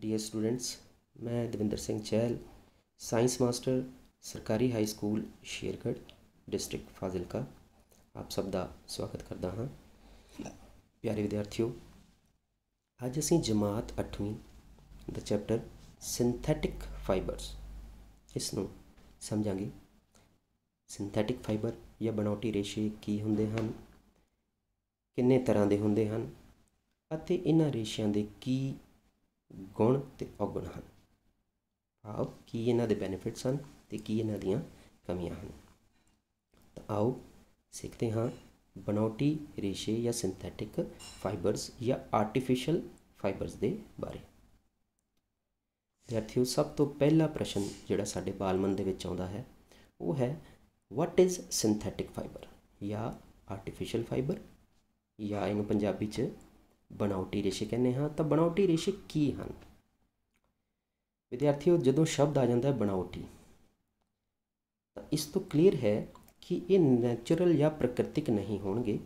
Dear students ਮੈਂ Davinder Singh Chahal science master ਸਰਕਾਰੀ high school Shergarh district Fazilka ਆਪ ਸਭ ਦਾ ਸਵਾਗਤ ਕਰਦਾ ਹਾਂ ਪਿਆਰੇ ਵਿਦਿਆਰਥੀਓ ਅੱਜ ਅਸੀਂ ਜਮਾਤ 8ਵੀਂ ਦਾ ਚੈਪਟਰ ਸਿੰਥੈਟਿਕ ਫਾਈਬਰਸ ਇਸ ਨੂੰ ਸਮਝਾਂਗੇ ਸਿੰਥੈਟਿਕ ਫਾਈਬਰ ਜਾਂ ਬਣਾਉਟੀ ਰੇਸ਼ੇ ਕੀ ਹੁੰਦੇ ਹਨ ਕਿੰਨੇ ਤਰ੍ਹਾਂ ਦੇ ਹੁੰਦੇ ਹਨ ਅਤੇ ਇਹਨਾਂ ਰੇਸ਼ਿਆਂ ਦੇ ਕੀ ਗੁਣ ਤੇ ਔਗਣ ਹਨ ਭਾਵ ਕੀ ਇਹਨਾਂ ਦੇ ਬੈਨੀਫਿਟਸ ਹਨ ਤੇ ਕੀ ਇਹਨਾਂ ਦੀਆਂ ਕਮੀਆਂ ਹਨ ਤਾਂ ਆਓ ਸਿੱਖਦੇ ਹਾਂ ਬਨੌਟੀ ਰੇਸ਼ੇ ਜਾਂ ਸਿੰਥੈਟਿਕ ਫਾਈਬਰਸ ਜਾਂ ਆਰਟੀਫੀਸ਼ੀਅਲ ਫਾਈਬਰਸ ਦੇ ਬਾਰੇ ਵਿਦਿਆਰਥੀਓ ਸਭ ਤੋਂ ਪਹਿਲਾ ਪ੍ਰਸ਼ਨ ਜਿਹੜਾ ਸਾਡੇ ਬਾਲਮਨ ਦੇ ਵਿੱਚ ਆਉਂਦਾ ਹੈ ਉਹ ਹੈ ਵਾਟ ਇਜ਼ ਸਿੰਥੈਟਿਕ ਫਾਈਬਰ ਜਾਂ ਆਰਟੀਫੀਸ਼ੀਅਲ ਫਾਈਬਰ ਜਾਂ ਇਹਨੂੰ ਪੰਜਾਬੀ 'ਚ ਬਣਾਉਟੀ ਰੇਸ਼ੇ ਕਹਿੰਦੇ ਹਾਂ ਤਾਂ ਬਣਾਉਟੀ ਰੇਸ਼ੇ ਕੀ ਹਨ ਵਿਦਿਆਰਥੀਓ ਜਦੋਂ ਸ਼ਬਦ ਆ ਜਾਂਦਾ ਹੈ ਬਣਾਉਟੀ ਤਾਂ ਇਸ ਤੋਂ ਕਲੀਅਰ ਹੈ ਕਿ ਇਹ ਨੇਚਰਲ ਜਾਂ ਪ੍ਰਕਿਰਤਿਕ ਨਹੀਂ ਹੋਣਗੇ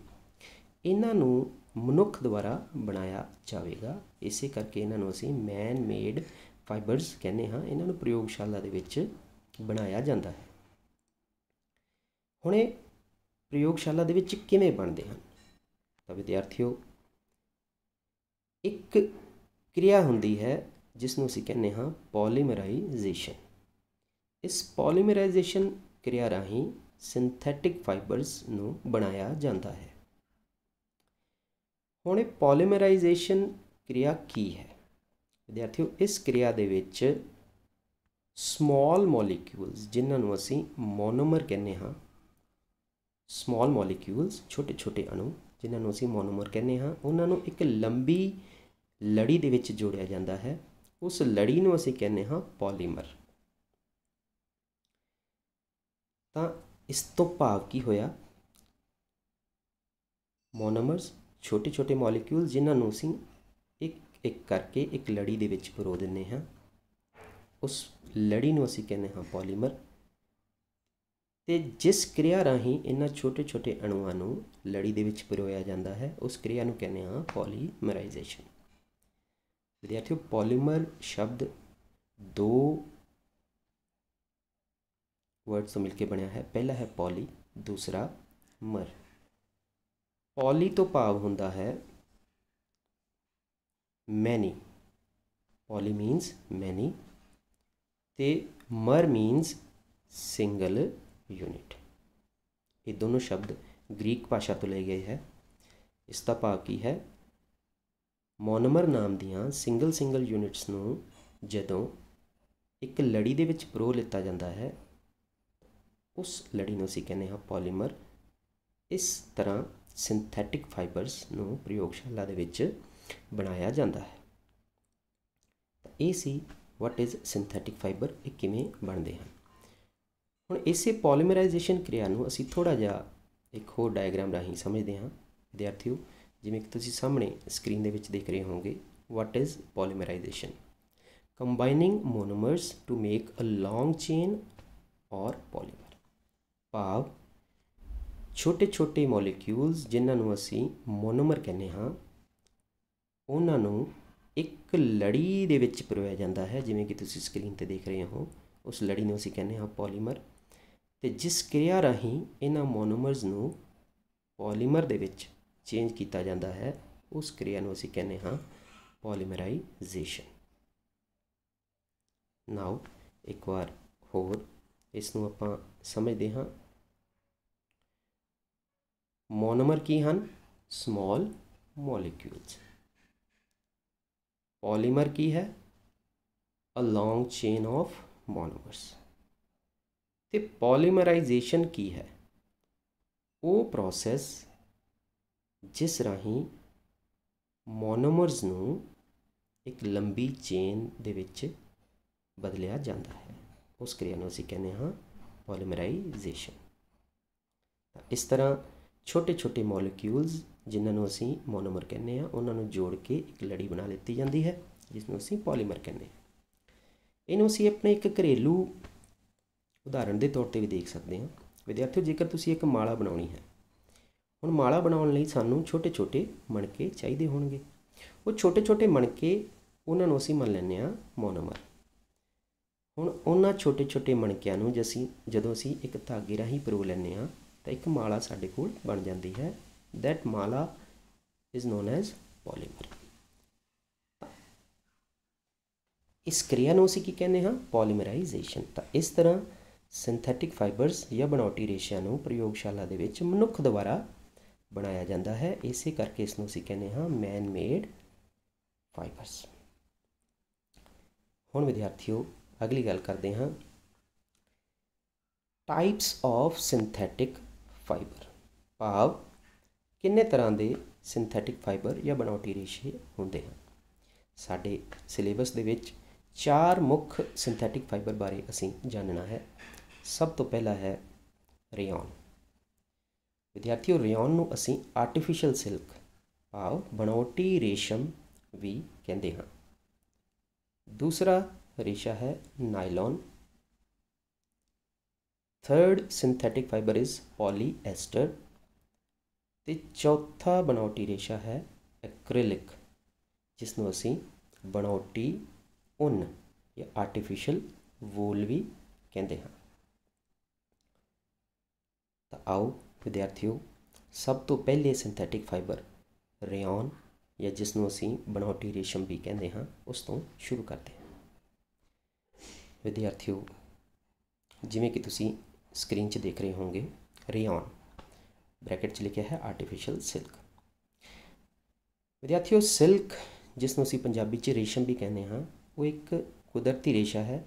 ਇਹਨਾਂ ਨੂੰ ਮਨੁੱਖ ਦੁਆਰਾ ਬਣਾਇਆ ਜਾਵੇਗਾ ਇਸੇ ਕਰਕੇ ਇਹਨਾਂ ਨੂੰ ਅਸੀਂ ਮੈਨ ਮੇਡ ਫਾਈਬਰਸ ਕਹਿੰਦੇ ਹਾਂ ਇਹਨਾਂ ਨੂੰ ਪ੍ਰਯੋਗਸ਼ਾਲਾ ਦੇ ਵਿੱਚ ਬਣਾਇਆ ਜਾਂਦਾ ਹੈ ਹੁਣ ਇਹ ਪ੍ਰਯੋਗਸ਼ਾਲਾ ਦੇ ਵਿੱਚ ਕਿਵੇਂ ਬਣਦੇ ਹਨ ਤਾਂ ਵਿਦਿਆਰਥੀਓ ਇੱਕ ਕਿਰਿਆ ਹੁੰਦੀ ਹੈ ਜਿਸ ਨੂੰ ਅਸੀਂ ਕਹਿੰਦੇ ਹਾਂ ਪੋਲੀਮਰਾਈਜ਼ੇਸ਼ਨ ਇਸ ਪੋਲੀਮਰਾਈਜ਼ੇਸ਼ਨ ਕਿਰਿਆ ਰਾਹੀਂ ਸਿੰਥੈਟਿਕ ਫਾਈਬਰਸ ਨੂੰ ਬਣਾਇਆ ਜਾਂਦਾ ਹੈ ਹੁਣ ਇਹ ਪੋਲੀਮਰਾਈਜ਼ੇਸ਼ਨ ਕਿਰਿਆ ਕੀ ਹੈ ਵਿਦਿਆਰਥੀਓ ਇਸ ਕਿਰਿਆ ਦੇ ਵਿੱਚ ਸਮਾਲ ਮੋਲੀਕਿਊਲਸ ਜਿਨ੍ਹਾਂ ਨੂੰ ਅਸੀਂ ਮੋਨੋਮਰ ਕਹਿੰਦੇ ਹਾਂ ਸਮਾਲ ਮੋਲੀਕਿਊਲਸ ਛੋਟੇ ਛੋਟੇ ਅਣੂ ਜਿਨ੍ਹਾਂ ਨੂੰ ਅਸੀਂ ਮੋਨੋਮਰ ਕਹਿੰਦੇ ਹਾਂ ਉਹਨਾਂ ਨੂੰ ਇੱਕ ਲੰਬੀ ਲੜੀ ਦੇ ਵਿੱਚ ਜੋੜਿਆ ਜਾਂਦਾ ਹੈ ਉਸ ਲੜੀ ਨੂੰ ਅਸੀਂ ਕਹਿੰਦੇ ਹਾਂ ਪੋਲੀਮਰ ਤਾਂ ਇਸ ਤੋਂ ਭਾਵ ਕੀ ਹੋਇਆ ਮੋਨੋਮਰਸ ਛੋਟੇ-ਛੋਟੇ ਮੋਲੀਕਿਊਲ ਜਿਨ੍ਹਾਂ ਨੂੰ ਅਸੀਂ ਇੱਕ ਇੱਕ ਕਰਕੇ ਇੱਕ ਲੜੀ ਦੇ ਵਿੱਚ ਪਰੋ ਦਿੰਨੇ ਹਾਂ ਉਸ ਲੜੀ ਨੂੰ ਅਸੀਂ ਕਹਿੰਦੇ ਹਾਂ ਪੋਲੀਮਰ ਤੇ ਜਿਸ ਕਿਰਿਆ ਰਾਹੀਂ ਇਹਨਾਂ ਛੋਟੇ-ਛੋਟੇ ਅਣੂਆਂ ਨੂੰ ਲੜੀ ਦੇ ਵਿੱਚ ਪਰੋਇਆ ਜਾਂਦਾ ਹੈ ਉਸ ਕਿਰਿਆ ਨੂੰ ਕਹਿੰਦੇ ਹਾਂ ਪੋਲੀਮਰਾਈਜ਼ੇਸ਼ਨ ਵਿਦਿਆਰਥੀਓ ਪੋਲੀਮਰ ਸ਼ਬਦ ਦੋ वर्ड से मिलके ਬਣਿਆ ਹੈ ਪਹਿਲਾ ਹੈ ਪੋਲੀ ਦੂਸਰਾ ਮਰ ਪੋਲੀ ਤੋਂ ਭਾਵ ਹੁੰਦਾ ਹੈ ਮੈਨੀ ਪੋਲੀ ਮੀਨਸ ਮੈਨੀ ਤੇ ਮਰ ਮੀਨਸ ਸਿੰਗਲ ਯੂਨਿਟ ਇਹ ਦੋਨੋਂ ਸ਼ਬਦ ਗ੍ਰੀਕ ਭਾਸ਼ਾ ਤੋਂ ਲਏ ਗਏ ਹੈ ਇਸ ਦਾ ਭਾਵ ਕੀ ਹੈ ਮੋਨੋਮਰ ਨਾਮ ਦੀਆਂ ਸਿੰਗਲ ਸਿੰਗਲ ਯੂਨਿਟਸ ਨੂੰ ਜਦੋਂ ਇੱਕ ਲੜੀ ਦੇ ਵਿੱਚ ਪਰੋ ਲਿੱਤਾ ਜਾਂਦਾ ਹੈ ਉਸ ਲੜੀ ਨੂੰ ਅਸੀਂ ਕਹਿੰਦੇ ਹਾਂ ਪੋਲੀਮਰ ਇਸ ਤਰ੍ਹਾਂ ਸਿੰਥੈਟਿਕ ਫਾਈਬਰਸ ਨੂੰ ਪ੍ਰਯੋਗਸ਼ਾਲਾ ਦੇ ਵਿੱਚ ਬਣਾਇਆ ਜਾਂਦਾ ਹੈ ਇਹ ਸੀ ਵਾਟ ਇਜ਼ ਸਿੰਥੈਟਿਕ ਫਾਈਬਰ ਇਹ ਕਿਵੇਂ ਬਣਦੇ ਹਨ ਹੁਣ ਇਸੇ ਪੋਲੀਮਰਾਈਜੇਸ਼ਨ ਕਿਰਿਆ ਨੂੰ ਅਸੀਂ ਥੋੜਾ ਜਿਹਾ ਇੱਕ ਹੋਰ ਡਾਇਗ੍ਰਾਮ ਰਾਹੀਂ ਸਮਝਦੇ ਹਾਂ ਵਿਦਿਆਰਥੀਓ ਜਿਵੇਂ ਕਿ ਤੁਸੀਂ ਸਾਹਮਣੇ ਸਕਰੀਨ ਦੇ ਵਿੱਚ ਦੇਖ ਰਹੇ ਹੋਵੋਗੇ what is polymerisation combining monomers to make a long chain or polymer ਭਾਵ ਛੋਟੇ-ਛੋਟੇ ਮੋਲੀਕਿਊਲਸ ਜਿਨ੍ਹਾਂ ਨੂੰ ਅਸੀਂ ਮੋਨੋਮਰ ਕਹਿੰਦੇ ਹਾਂ ਉਹਨਾਂ ਨੂੰ ਇੱਕ ਲੜੀ ਦੇ ਵਿੱਚ ਪਰੋਇਆ ਜਾਂਦਾ ਹੈ ਜਿਵੇਂ ਕਿ ਤੁਸੀਂ ਸਕਰੀਨ ਤੇ ਦੇਖ ਰਹੇ ਹੋ ਉਸ ਲੜੀ ਨੂੰ ਅਸੀਂ ਕਹਿੰਦੇ ਹਾਂ ਪੋਲੀਮਰ ਤੇ ਜਿਸ ਕਿਰਿਆ ਰਾਹੀਂ ਇਹਨਾਂ ਮੋਨੋਮਰਸ ਨੂੰ ਪੋਲੀਮਰ ਦੇ ਵਿੱਚ ਚੇਂਜ ਕੀਤਾ ਜਾਂਦਾ ਹੈ ਉਸ ਕਿਰਿਆ ਨੂੰ ਅਸੀਂ ਕਹਿੰਦੇ ਹਾਂ ਪੋਲੀਮਰਾਈਜੇਸ਼ਨ ਨਾਓ ਇੱਕ ਵਾਰ ਹੋਰ ਇਸ ਨੂੰ ਆਪਾਂ ਸਮਝਦੇ ਹਾਂ ਮੋਨੋਮਰ ਕੀ ਹਨ ਸਮਾਲ ਮੋਲੀਕਿਊਲਸ ਪੋਲੀਮਰ ਕੀ ਹੈ ਅ ਲੌਂਗ ਚੇਨ ਆਫ ਮੋਨੋਮਰਸ ਤੇ ਪੋਲੀਮਰਾਈਜੇਸ਼ਨ ਕੀ ਹੈ ਉਹ ਪ੍ਰੋਸੈਸ ਜਿਸ ਰਾਹੀਂ ਮੋਨੋਮਰਸ ਨੂੰ ਇੱਕ ਲੰਬੀ ਚੇਨ ਦੇ ਵਿੱਚ ਬਦਲਿਆ ਜਾਂਦਾ ਹੈ ਉਸ ਕਿਰਿਆ ਨੂੰ ਅਸੀਂ ਕਹਿੰਦੇ ਹਾਂ ਪੋਲੀਮਰਾਈਜੇਸ਼ਨ ਇਸ ਤਰ੍ਹਾਂ ਛੋਟੇ-ਛੋਟੇ ਮੋਲੀਕਿਊਲਸ ਜਿਨ੍ਹਾਂ ਨੂੰ ਅਸੀਂ ਮੋਨੋਮਰ ਕਹਿੰਦੇ ਹਾਂ ਉਹਨਾਂ ਨੂੰ ਜੋੜ ਕੇ ਇੱਕ ਲੜੀ ਬਣਾ ਦਿੱਤੀ ਜਾਂਦੀ ਹੈ ਜਿਸ ਨੂੰ ਅਸੀਂ ਪੋਲੀਮਰ ਕਹਿੰਦੇ ਹਾਂ ਇਹਨੂੰ ਅਸੀਂ ਆਪਣੇ ਇੱਕ ਘਰੇਲੂ ਉਦਾਹਰਣ ਦੇ ਤੌਰ ਤੇ ਵੀ ਦੇਖ ਸਕਦੇ ਹਾਂ ਵਿਦਿਆਰਥੀਓ ਜੇਕਰ ਤੁਸੀਂ ਇੱਕ ਮਾਲਾ ਬਣਾਉਣੀ ਹੈ ਹੁਣ ਮਾਲਾ ਬਣਾਉਣ ਲਈ ਸਾਨੂੰ ਛੋਟੇ-ਛੋਟੇ ਮਣਕੇ ਚਾਹੀਦੇ ਹੋਣਗੇ ਉਹ ਛੋਟੇ-ਛੋਟੇ ਮਣਕੇ ਉਹਨਾਂ ਨੂੰ ਅਸੀਂ ਮੰਨ ਲੈਂਦੇ ਆ ਮੋਨੋਮਰ ਹੁਣ ਉਹਨਾਂ ਛੋਟੇ-ਛੋਟੇ ਮਣਕਿਆਂ ਨੂੰ ਜਿਸੀਂ ਜਦੋਂ ਅਸੀਂ ਇੱਕ ਧਾਗੇ ਰਾਹੀਂ ਪਰੋ ਲੈਂਦੇ ਆ ਤਾਂ ਇੱਕ ਮਾਲਾ ਸਾਡੇ ਕੋਲ ਬਣ ਜਾਂਦੀ ਹੈ ਥੈਟ ਮਾਲਾ ਇਜ਼ ਨੋਨ ਐਸ ਪੋਲੀਮਰ ਇਸ ਕਿਰਿਆ ਨੂੰ ਅਸੀਂ ਕੀ ਕਹਿੰਦੇ ਹਾਂ ਪੋਲੀਮਰਾਈਜੇਸ਼ਨ ਤਾਂ ਇਸ ਤਰ੍ਹਾਂ ਸਿੰਥੈਟਿਕ ਫਾਈਬਰਸ ਜਾਂ ਬਣਾਉਟੀ ਰੇਸ਼ਿਆਂ ਨੂੰ ਪ੍ਰਯੋਗਸ਼ਾਲਾ ਦੇ ਵਿੱਚ ਮਨੁੱਖ ਦੁਆਰਾ ਬਣਾਇਆ ਜਾਂਦਾ ਹੈ ਇਸੇ ਕਰਕੇ ਇਸ ਨੂੰ ਅਸੀਂ ਕਹਿੰਦੇ ਹਾਂ ਮੈਨ ਮੇਡ ਫਾਈਬਰਸ ਹੁਣ ਵਿਦਿਆਰਥੀਓ ਅਗਲੀ ਗੱਲ ਕਰਦੇ ਹਾਂ ਟਾਈਪਸ ਆਫ ਸਿੰਥੈਟਿਕ ਫਾਈਬਰ ਭਾਵ ਕਿੰਨੇ ਤਰ੍ਹਾਂ ਦੇ ਸਿੰਥੈਟਿਕ ਫਾਈਬਰ ਜਾਂ ਬਣਾਉਟੀ ਰੇਸ਼ੇ ਹੁੰਦੇ ਹਨ ਸਾਡੇ ਸਿਲੇਬਸ ਦੇ ਵਿੱਚ ਚਾਰ ਮੁੱਖ ਸਿੰਥੈਟਿਕ ਫਾਈਬਰ ਬਾਰੇ ਅਸੀਂ ਜਾਣਨਾ ਹੈ ਸਭ ਤੋਂ ਪਹਿਲਾ ਹੈ ਰੇਯਨ ਵਿਦਿਆਰਥੀਓ ਰਿਓਨ ਨੂੰ ਅਸੀਂ ਆਰਟੀਫੀਸ਼ੀਅਲ ਸਿਲਕ ਭਾਵ ਬਣਾਉਟੀ ਰੇਸ਼ਮ ਵੀ ਕਹਿੰਦੇ ਹਾਂ ਦੂਸਰਾ ਰੇਸ਼ਾ ਹੈ nylon third synthetic fibre is polyester ਤੇ ਚੌਥਾ ਬਣਾਉਟੀ ਰੇਸ਼ਾ ਹੈ ਐਕ੍ਰਿਲਿਕ ਜਿਸ ਨੂੰ ਅਸੀਂ ਬਣਾਉਟੀ ਉਨ ਜਾਂ ਆਰਟੀਫੀਸ਼ੀਅਲ ਵੂਲ ਵੀ ਕਹਿੰਦੇ ਹਾਂ ਤਾਂ ਆਓ ਵਿਦਿਆਰਥੀਓ ਸਭ ਤੋਂ ਪਹਿਲੇ ਸਿੰਥੈਟਿਕ ਫਾਈਬਰ ਰੇਯਨ ਜਾਂ ਜਿਸ ਨੂੰ ਅਸੀਂ ਬਣਾਉਟੀ ਰੇਸ਼ਮ ਵੀ ਕਹਿੰਦੇ ਹਾਂ ਉਸ ਤੋਂ ਸ਼ੁਰੂ ਕਰਦੇ ਹਾਂ ਵਿਦਿਆਰਥੀਓ ਜਿਵੇਂ ਕਿ ਤੁਸੀਂ ਸਕਰੀਨ 'ਚ ਦੇਖ ਰਹੇ ਹੋਵੋਗੇ ਰੇਯਨ ਬ੍ਰੈਕਟ 'ਚ ਲਿਖਿਆ ਹੈ ਆਰਟੀਫੀਸ਼ੀਅਲ ਸਿਲਕ ਵਿਦਿਆਰਥੀਓ ਸਿਲਕ ਜਿਸ ਨੂੰ ਅਸੀਂ ਪੰਜਾਬੀ 'ਚ ਰੇਸ਼ਮ ਵੀ ਕਹਿੰਦੇ ਹਾਂ ਉਹ ਇੱਕ ਕੁਦਰਤੀ ਰੇਸ਼ਾ ਹੈ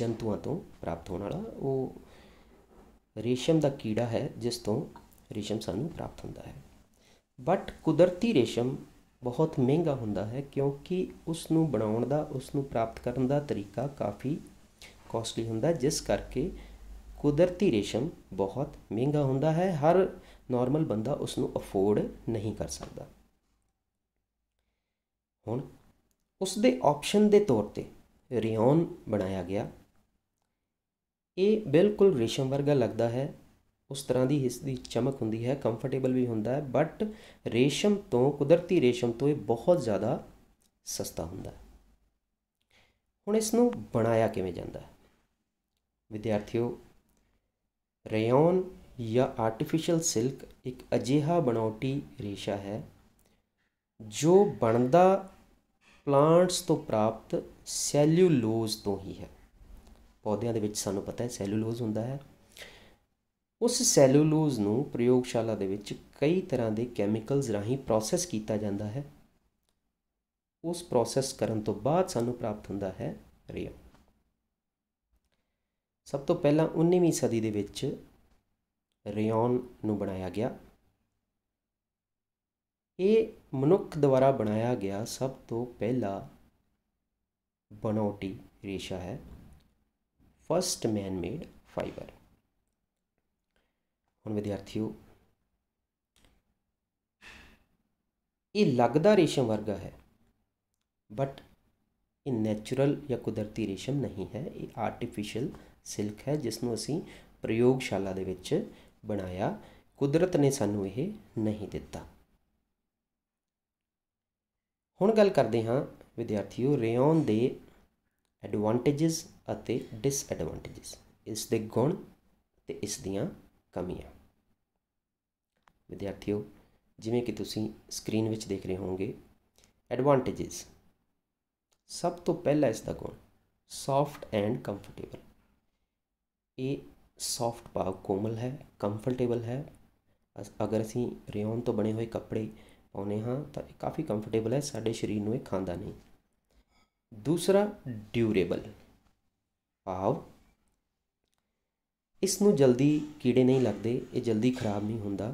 ਜੰਤੂਆਂ ਤੋਂ ਪ੍ਰਾਪਤ ਹੋਣ ਵਾਲਾ ਉਹ ਰੇਸ਼ਮ ਦਾ ਕੀੜਾ ਹੈ ਜਿਸ ਤੋਂ ਰੇਸ਼ਮ ਸਾਨੂੰ ਪ੍ਰਾਪਤ ਹੁੰਦਾ ਹੈ ਬਟ ਕੁਦਰਤੀ ਰੇਸ਼ਮ ਬਹੁਤ ਮਹਿੰਗਾ ਹੁੰਦਾ ਹੈ ਕਿਉਂਕਿ ਉਸ ਨੂੰ ਬਣਾਉਣ ਦਾ ਉਸ ਨੂੰ ਪ੍ਰਾਪਤ ਕਰਨ ਦਾ ਤਰੀਕਾ ਕਾਫੀ ਕਾਸਟਲੀ ਹੁੰਦਾ ਜਿਸ ਕਰਕੇ ਕੁਦਰਤੀ ਰੇਸ਼ਮ ਬਹੁਤ ਮਹਿੰਗਾ ਹੁੰਦਾ ਹੈ ਹਰ ਨਾਰਮਲ ਬੰਦਾ ਉਸ ਨੂੰ ਅਫੋਰਡ ਨਹੀਂ ਕਰ ਸਕਦਾ ਹੁਣ ਉਸ ਦੇ ਆਪਸ਼ਨ ਦੇ ਤੌਰ ਤੇ ਰਿਓਨ ਬਣਾਇਆ ਗਿਆ ਇਹ ਬਿਲਕੁਲ ਰੇਸ਼ਮ ਵਰਗਾ ਲੱਗਦਾ ਹੈ ਉਸ ਤਰ੍ਹਾਂ ਦੀ ਇਸ ਦੀ ਚਮਕ ਹੁੰਦੀ ਹੈ ਕੰਫਰਟੇਬਲ ਵੀ ਹੁੰਦਾ ਹੈ ਬਟ ਰੇਸ਼ਮ ਤੋਂ ਕੁਦਰਤੀ ਰੇਸ਼ਮ ਤੋਂ ਇਹ ਬਹੁਤ ਜ਼ਿਆਦਾ ਸਸਤਾ ਹੁੰਦਾ ਹੈ ਹੁਣ ਇਸ ਨੂੰ ਬਣਾਇਆ ਕਿਵੇਂ ਜਾਂਦਾ ਹੈ ਵਿਦਿਆਰਥੀਓ ਰੇਯਨ ਜਾਂ ਆਰਟੀਫੀਸ਼ੀਅਲ ਸਿਲਕ ਇੱਕ ਅਜੀਹਾ ਬਣਾਉਟੀ ਰੇਸ਼ਾ ਹੈ ਜੋ ਬਣਦਾ ਪਲਾਂਟਸ ਤੋਂ ਪ੍ਰਾਪਤ ਸੈਲੂਲੋਜ਼ ਤੋਂ ਹੀ ਹੈ ਪੌਦਿਆਂ ਦੇ ਵਿੱਚ ਸਾਨੂੰ ਪਤਾ ਹੈ ਸੈਲੂਲੋਜ਼ ਹੁੰਦਾ ਹੈ ਉਸ ਸੈਲੂਲੋਜ਼ ਨੂੰ ਪ੍ਰਯੋਗਸ਼ਾਲਾ ਦੇ ਵਿੱਚ ਕਈ ਤਰ੍ਹਾਂ ਦੇ ਕੈਮੀਕਲਸ ਰਾਹੀਂ ਪ੍ਰੋਸੈਸ ਕੀਤਾ ਜਾਂਦਾ ਹੈ ਉਸ ਪ੍ਰੋਸੈਸ ਕਰਨ ਤੋਂ ਬਾਅਦ ਸਾਨੂੰ ਪ੍ਰਾਪਤ ਹੁੰਦਾ ਹੈ ਰੇਅਮ ਸਭ ਤੋਂ ਪਹਿਲਾਂ 19ਵੀਂ ਸਦੀ ਦੇ ਵਿੱਚ ਰੇਯਨ ਨੂੰ ਬਣਾਇਆ ਗਿਆ ਇਹ ਮਨੁੱਖ ਦੁਆਰਾ ਬਣਾਇਆ ਗਿਆ ਸਭ ਤੋਂ ਪਹਿਲਾ ਬਨੌਟੀ ਰੇਸ਼ਾ ਹੈ ਫਰਸਟ ਮੈਨ ਮੇਡ ਫਾਈਬਰ ਹੁਣ ਵਿਦਿਆਰਥੀਓ ਇਹ ਲੱਗਦਾ ਰੇਸ਼ਮ ਵਰਗਾ ਹੈ ਬਟ ਇਹ ਨੇਚਰਲ ਜਾਂ ਕੁਦਰਤੀ ਰੇਸ਼ਮ ਨਹੀਂ ਹੈ ਇਹ ਆਰਟੀਫੀਸ਼ੀਅਲ ਸਿਲਕ ਹੈ ਜਿਸ ਨੂੰ ਅਸੀਂ ਪ੍ਰਯੋਗਸ਼ਾਲਾ ਦੇ ਵਿੱਚ ਬਣਾਇਆ ਕੁਦਰਤ ਨੇ ਸਾਨੂੰ ਇਹ ਨਹੀਂ ਦਿੱਤਾ ਹੁਣ ਗੱਲ ਕਰਦੇ ਹਾਂ ਵਿਦਿਆਰਥੀਓ ਰੇਓਨ ਦੇ ਐਡਵਾਂਟੇਜਸ ਅਤੇ ਡਿਸਐਡਵਾਂਟੇਜਸ ਇਸ ਦੇ ਗੁਣ ਤੇ ਇਸ ਦੀਆਂ ਕਮੀਆਂ ਵਿਦਿਆਰਥੀਓ ਜਿਵੇਂ ਕਿ ਤੁਸੀਂ ਸਕਰੀਨ ਵਿੱਚ ਦੇਖ ਰਹੇ ਹੋਵੋਗੇ ਐਡਵਾਂਟੇਜਸ ਸਭ ਤੋਂ ਪਹਿਲਾ ਇਸ ਦਾ ਗੁਣ ਸੌਫਟ ਐਂਡ ਕੰਫਰਟੇਬਲ ਇਹ ਸੌਫਟ ਭਾਵ ਕੋਮਲ ਹੈ ਕੰਫਰਟੇਬਲ ਹੈ ਅਗਰ ਅਸੀਂ ਰਿਓਨ ਤੋਂ ਬਣੇ ਹੋਏ ਕੱਪੜੇ ਪਾਉਨੇ ਹਾਂ ਤਾਂ ਇਹ ਕਾਫੀ ਕੰਫਰਟੇਬਲ ਹੈ ਸਾਡੇ ਸਰੀਰ ਨੂੰ ਇਹ ਖਾਂਦਾ ਨਹੀਂ ਦੂਸਰਾ ਡਿਊਰੇਬਲ ਭਾਵ ਇਸ ਨੂੰ ਜਲਦੀ ਕੀੜੇ ਨਹੀਂ ਲੱਗਦੇ ਇਹ ਜਲਦੀ ਖਰਾਬ ਨਹੀਂ ਹੁੰਦਾ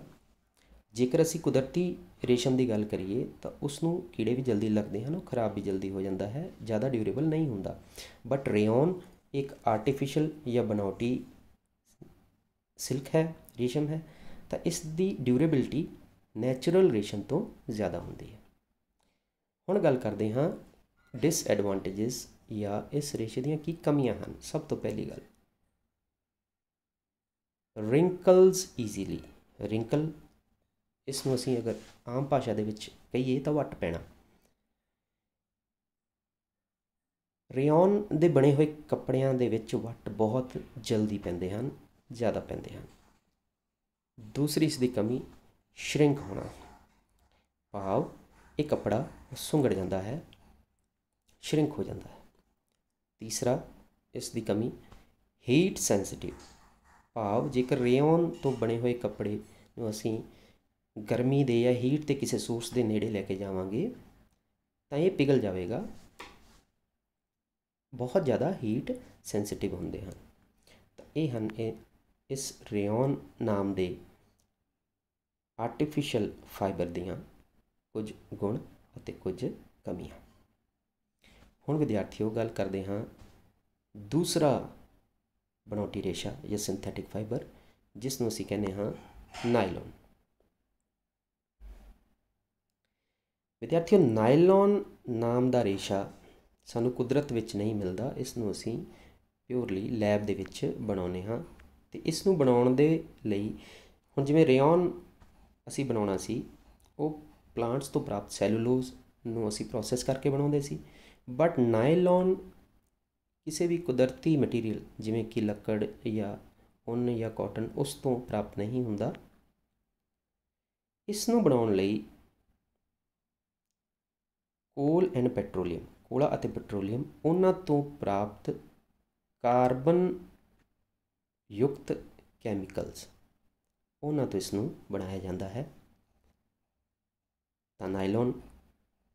ਜੇਕਰ ਅਸੀਂ ਕੁਦਰਤੀ ਰੇਸ਼ਮ ਦੀ ਗੱਲ ਕਰੀਏ ਤਾਂ ਉਸ ਨੂੰ ਕੀੜੇ ਵੀ ਜਲਦੀ ਲੱਗਦੇ ਹਨ ਉਹ ਖਰਾਬ ਵੀ ਜਲਦੀ ਹੋ ਜਾਂਦਾ ਹੈ ਜ਼ਿਆਦਾ ਡਿਊਰੇਬਲ ਨਹੀਂ ਹੁੰਦਾ ਬਟ ਰੇਓਨ ਇੱਕ ਆਰਟੀਫੀਸ਼ੀਅਲ ਜਾਂ ਬਨਾਉਟੀ ਸਿਲਕ ਹੈ ਰੇਸ਼ਮ ਹੈ ਤਾਂ ਇਸ ਦੀ ਡਿਊਰੇਬਿਲਟੀ ਨੇਚਰਲ ਰੇਸ਼ਮ ਤੋਂ ਜ਼ਿਆਦਾ ਹੁੰਦੀ ਹੈ ਹੁਣ ਗੱਲ ਕਰਦੇ ਹਾਂ ਡਿਸਐਡਵਾਂਟੇजेस ਜਾਂ ਇਸ ਰੇਸ਼ੇ ਦੀਆਂ ਕੀ ਕਮੀਆਂ ਹਨ ਸਭ ਤੋਂ ਪਹਿਲੀ ਗੱਲ ਰਿੰਕਲਸ ਈਜ਼ੀਲੀ ਰਿੰਕਲ ਇਸ ਨੂੰ ਅਸੀਂ ਅਗਰ ਆਮ ਭਾਸ਼ਾ ਦੇ ਵਿੱਚ ਕਹੀਏ ਤਾਂ ਵੱਟ ਪੈਣਾ ਰਿਓਨ ਦੇ ਬਣੇ ਹੋਏ ਕੱਪੜਿਆਂ ਦੇ ਵਿੱਚ ਵੱਟ ਬਹੁਤ ਜਲਦੀ ਪੈਂਦੇ ਹਨ ਜ਼ਿਆਦਾ ਪੈਂਦੇ ਹਨ ਦੂਸਰੀ ਇਸ ਦੀ ਕਮੀ ਸ਼੍ਰਿੰਕ ਹੋਣਾ ਭਾਵ ਇਹ ਕੱਪੜਾ ਸੁੰਗੜ ਜਾਂਦਾ ਹੈ ਸ਼੍ਰਿੰਕ ਹੋ ਜਾਂਦਾ ਹੈ ਤੀਸਰਾ ਇਸ ਦੀ ਕਮੀ ਹੀਟ ਸੈਂਸਿਟਿਵ ਭਾਵ ਜੇਕਰ ਰੇਓਨ ਤੋਂ ਬਣੇ ਹੋਏ ਕੱਪੜੇ ਨੂੰ ਅਸੀਂ ਗਰਮੀ ਦੇ ਜਾਂ ਹੀਟ ਤੇ ਕਿਸੇ ਸੋਰਸ ਦੇ ਨੇੜੇ ਲੈ ਕੇ ਜਾਵਾਂਗੇ ਤਾਂ ਇਹ ਪਿਘਲ ਜਾਵੇਗਾ ਬਹੁਤ ਜ਼ਿਆਦਾ ਹੀਟ ਸੈਂਸਿਟਿਵ ਹੁੰਦੇ ਹਨ ਤਾਂ ਇਹ ਹਨ ਇਹ ਇਸ ਰੇਓਨ ਨਾਮ ਦੇ ਆਰਟੀਫੀਸ਼ੀਅਲ ਫਾਈਬਰ ਦੀਆਂ ਕੁਝ ਗੁਣ ਅਤੇ ਕੁਝ ਕਮੀਆਂ ਹੁਣ ਵਿਦਿਆਰਥੀਓ ਗੱਲ ਕਰਦੇ ਹਾਂ ਦੂਸਰਾ ਬਣਾਉਟੀ ਰੇਸ਼ਾ ਜਾਂ ਸਿੰਥੈਟਿਕ ਫਾਈਬਰ ਜਿਸ ਨੂੰ ਅਸੀਂ ਕਹਿੰਦੇ ਹਾਂ ਨਾਈਲੋਨ ਵਿਦਿਆਰਥੀਓ ਨਾਈਲੋਨ ਨਾਮ ਦਾ ਰੇਸ਼ਾ ਸਾਨੂੰ ਕੁਦਰਤ ਵਿੱਚ ਨਹੀਂ ਮਿਲਦਾ ਇਸ ਨੂੰ ਅਸੀਂ ਪਿਓਰਲੀ ਲੈਬ ਦੇ ਵਿੱਚ ਬਣਾਉਨੇ ਹਾਂ ਤੇ ਇਸ ਨੂੰ ਬਣਾਉਣ ਦੇ ਲਈ ਹੁਣ ਜਿਵੇਂ ਰਿਓਨ ਅਸੀਂ ਬਣਾਉਣਾ ਸੀ ਉਹ ਪਲਾਂਟਸ ਤੋਂ ਪ੍ਰਾਪਤ ਸੈਲੂਲੋਜ਼ ਨੂੰ ਅਸੀਂ ਪ੍ਰੋਸੈਸ ਕਰਕੇ ਬਣਾਉਂਦੇ ਸੀ ਬਟ ਨਾਈਲੋਨ ਕਿਸੇ ਵੀ ਕੁਦਰਤੀ ਮਟੀਰੀਅਲ ਜਿਵੇਂ ਕਿ ਲੱਕੜ ਜਾਂ ਉੱਨ ਜਾਂ ਕਾਟਨ ਉਸ ਤੋਂ ਪ੍ਰਾਪਤ ਨਹੀਂ ਹੁੰਦਾ ਇਸ ਨੂੰ ਬਣਾਉਣ ਲਈ ਕੋਲ ਐਂਡ ਪੈਟਰੋਲੀਅਮ ਕੋਲਾ ਅਤੇ ਪੈਟਰੋਲੀਅਮ ਉਹਨਾਂ ਤੋਂ ਪ੍ਰਾਪਤ ਕਾਰਬਨ ਯੁਕਤ ਕੈਮੀਕਲਸ ਉਹਨਾਂ ਤੋਂ ਇਸ ਨੂੰ ਬਣਾਇਆ ਜਾਂਦਾ ਹੈ ਤਾਂ ਨਾਈਲੋਨ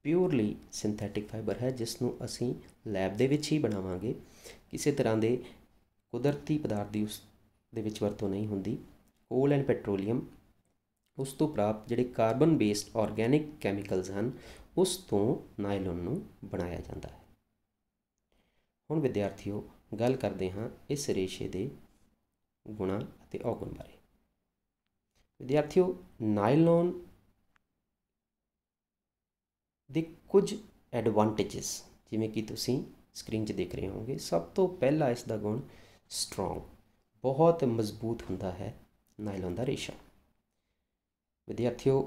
ਪਿਓਰਲੀ ਸਿੰਥੈਟਿਕ ਫਾਈਬਰ ਹੈ ਜਿਸ ਨੂੰ ਅਸੀਂ ਲੈਬ ਦੇ ਵਿੱਚ ਹੀ ਬਣਾਵਾਂਗੇ ਕਿਸੇ ਤਰ੍ਹਾਂ ਦੇ ਕੁਦਰਤੀ ਪਦਾਰਥ ਦੀ ਉਸ ਦੇ ਵਿੱਚ ਵਰਤੋਂ ਨਹੀਂ ਹੁੰਦੀ ਕੋਲ ਐਂਡ ਪੈਟਰੋਲੀਅਮ ਉਸ ਤੋਂ ਪ੍ਰਾਪਤ ਜਿਹੜੇ ਕਾਰਬਨ ਬੇਸਡ ਆਰਗੈਨਿਕ ਕੈਮੀਕਲਸ ਹਨ ਉਸ ਤੋਂ ਨਾਇਲਨ ਨੂੰ ਬਣਾਇਆ ਜਾਂਦਾ ਹੈ ਹੁਣ ਵਿਦਿਆਰਥੀਓ ਗੱਲ ਕਰਦੇ ਹਾਂ ਇਸ ਰੇਸ਼ੇ ਦੇ ਗੁਣਾ ਅਤੇ ਔਗੁਣ ਬਾਰੇ ਵਿਦਿਆਰਥੀਓ ਨਾਇਲਨ ਦੇ ਕੁਝ ਐਡਵਾਂਟੇजेस ਜਿਵੇਂ ਕਿ ਤੁਸੀਂ ਸਕਰੀਨ 'ਚ ਦੇਖ ਰਹੇ ਹੋਵੋਗੇ ਸਭ ਤੋਂ ਪਹਿਲਾ ਇਸ ਦਾ ਗੁਣ ਸਟਰੋਂਗ ਬਹੁਤ ਮਜ਼ਬੂਤ ਹੁੰਦਾ ਹੈ ਨਾਇਲਨ ਦਾ ਰੇਸ਼ਾ ਵਿਦਿਆਰਥੀਓ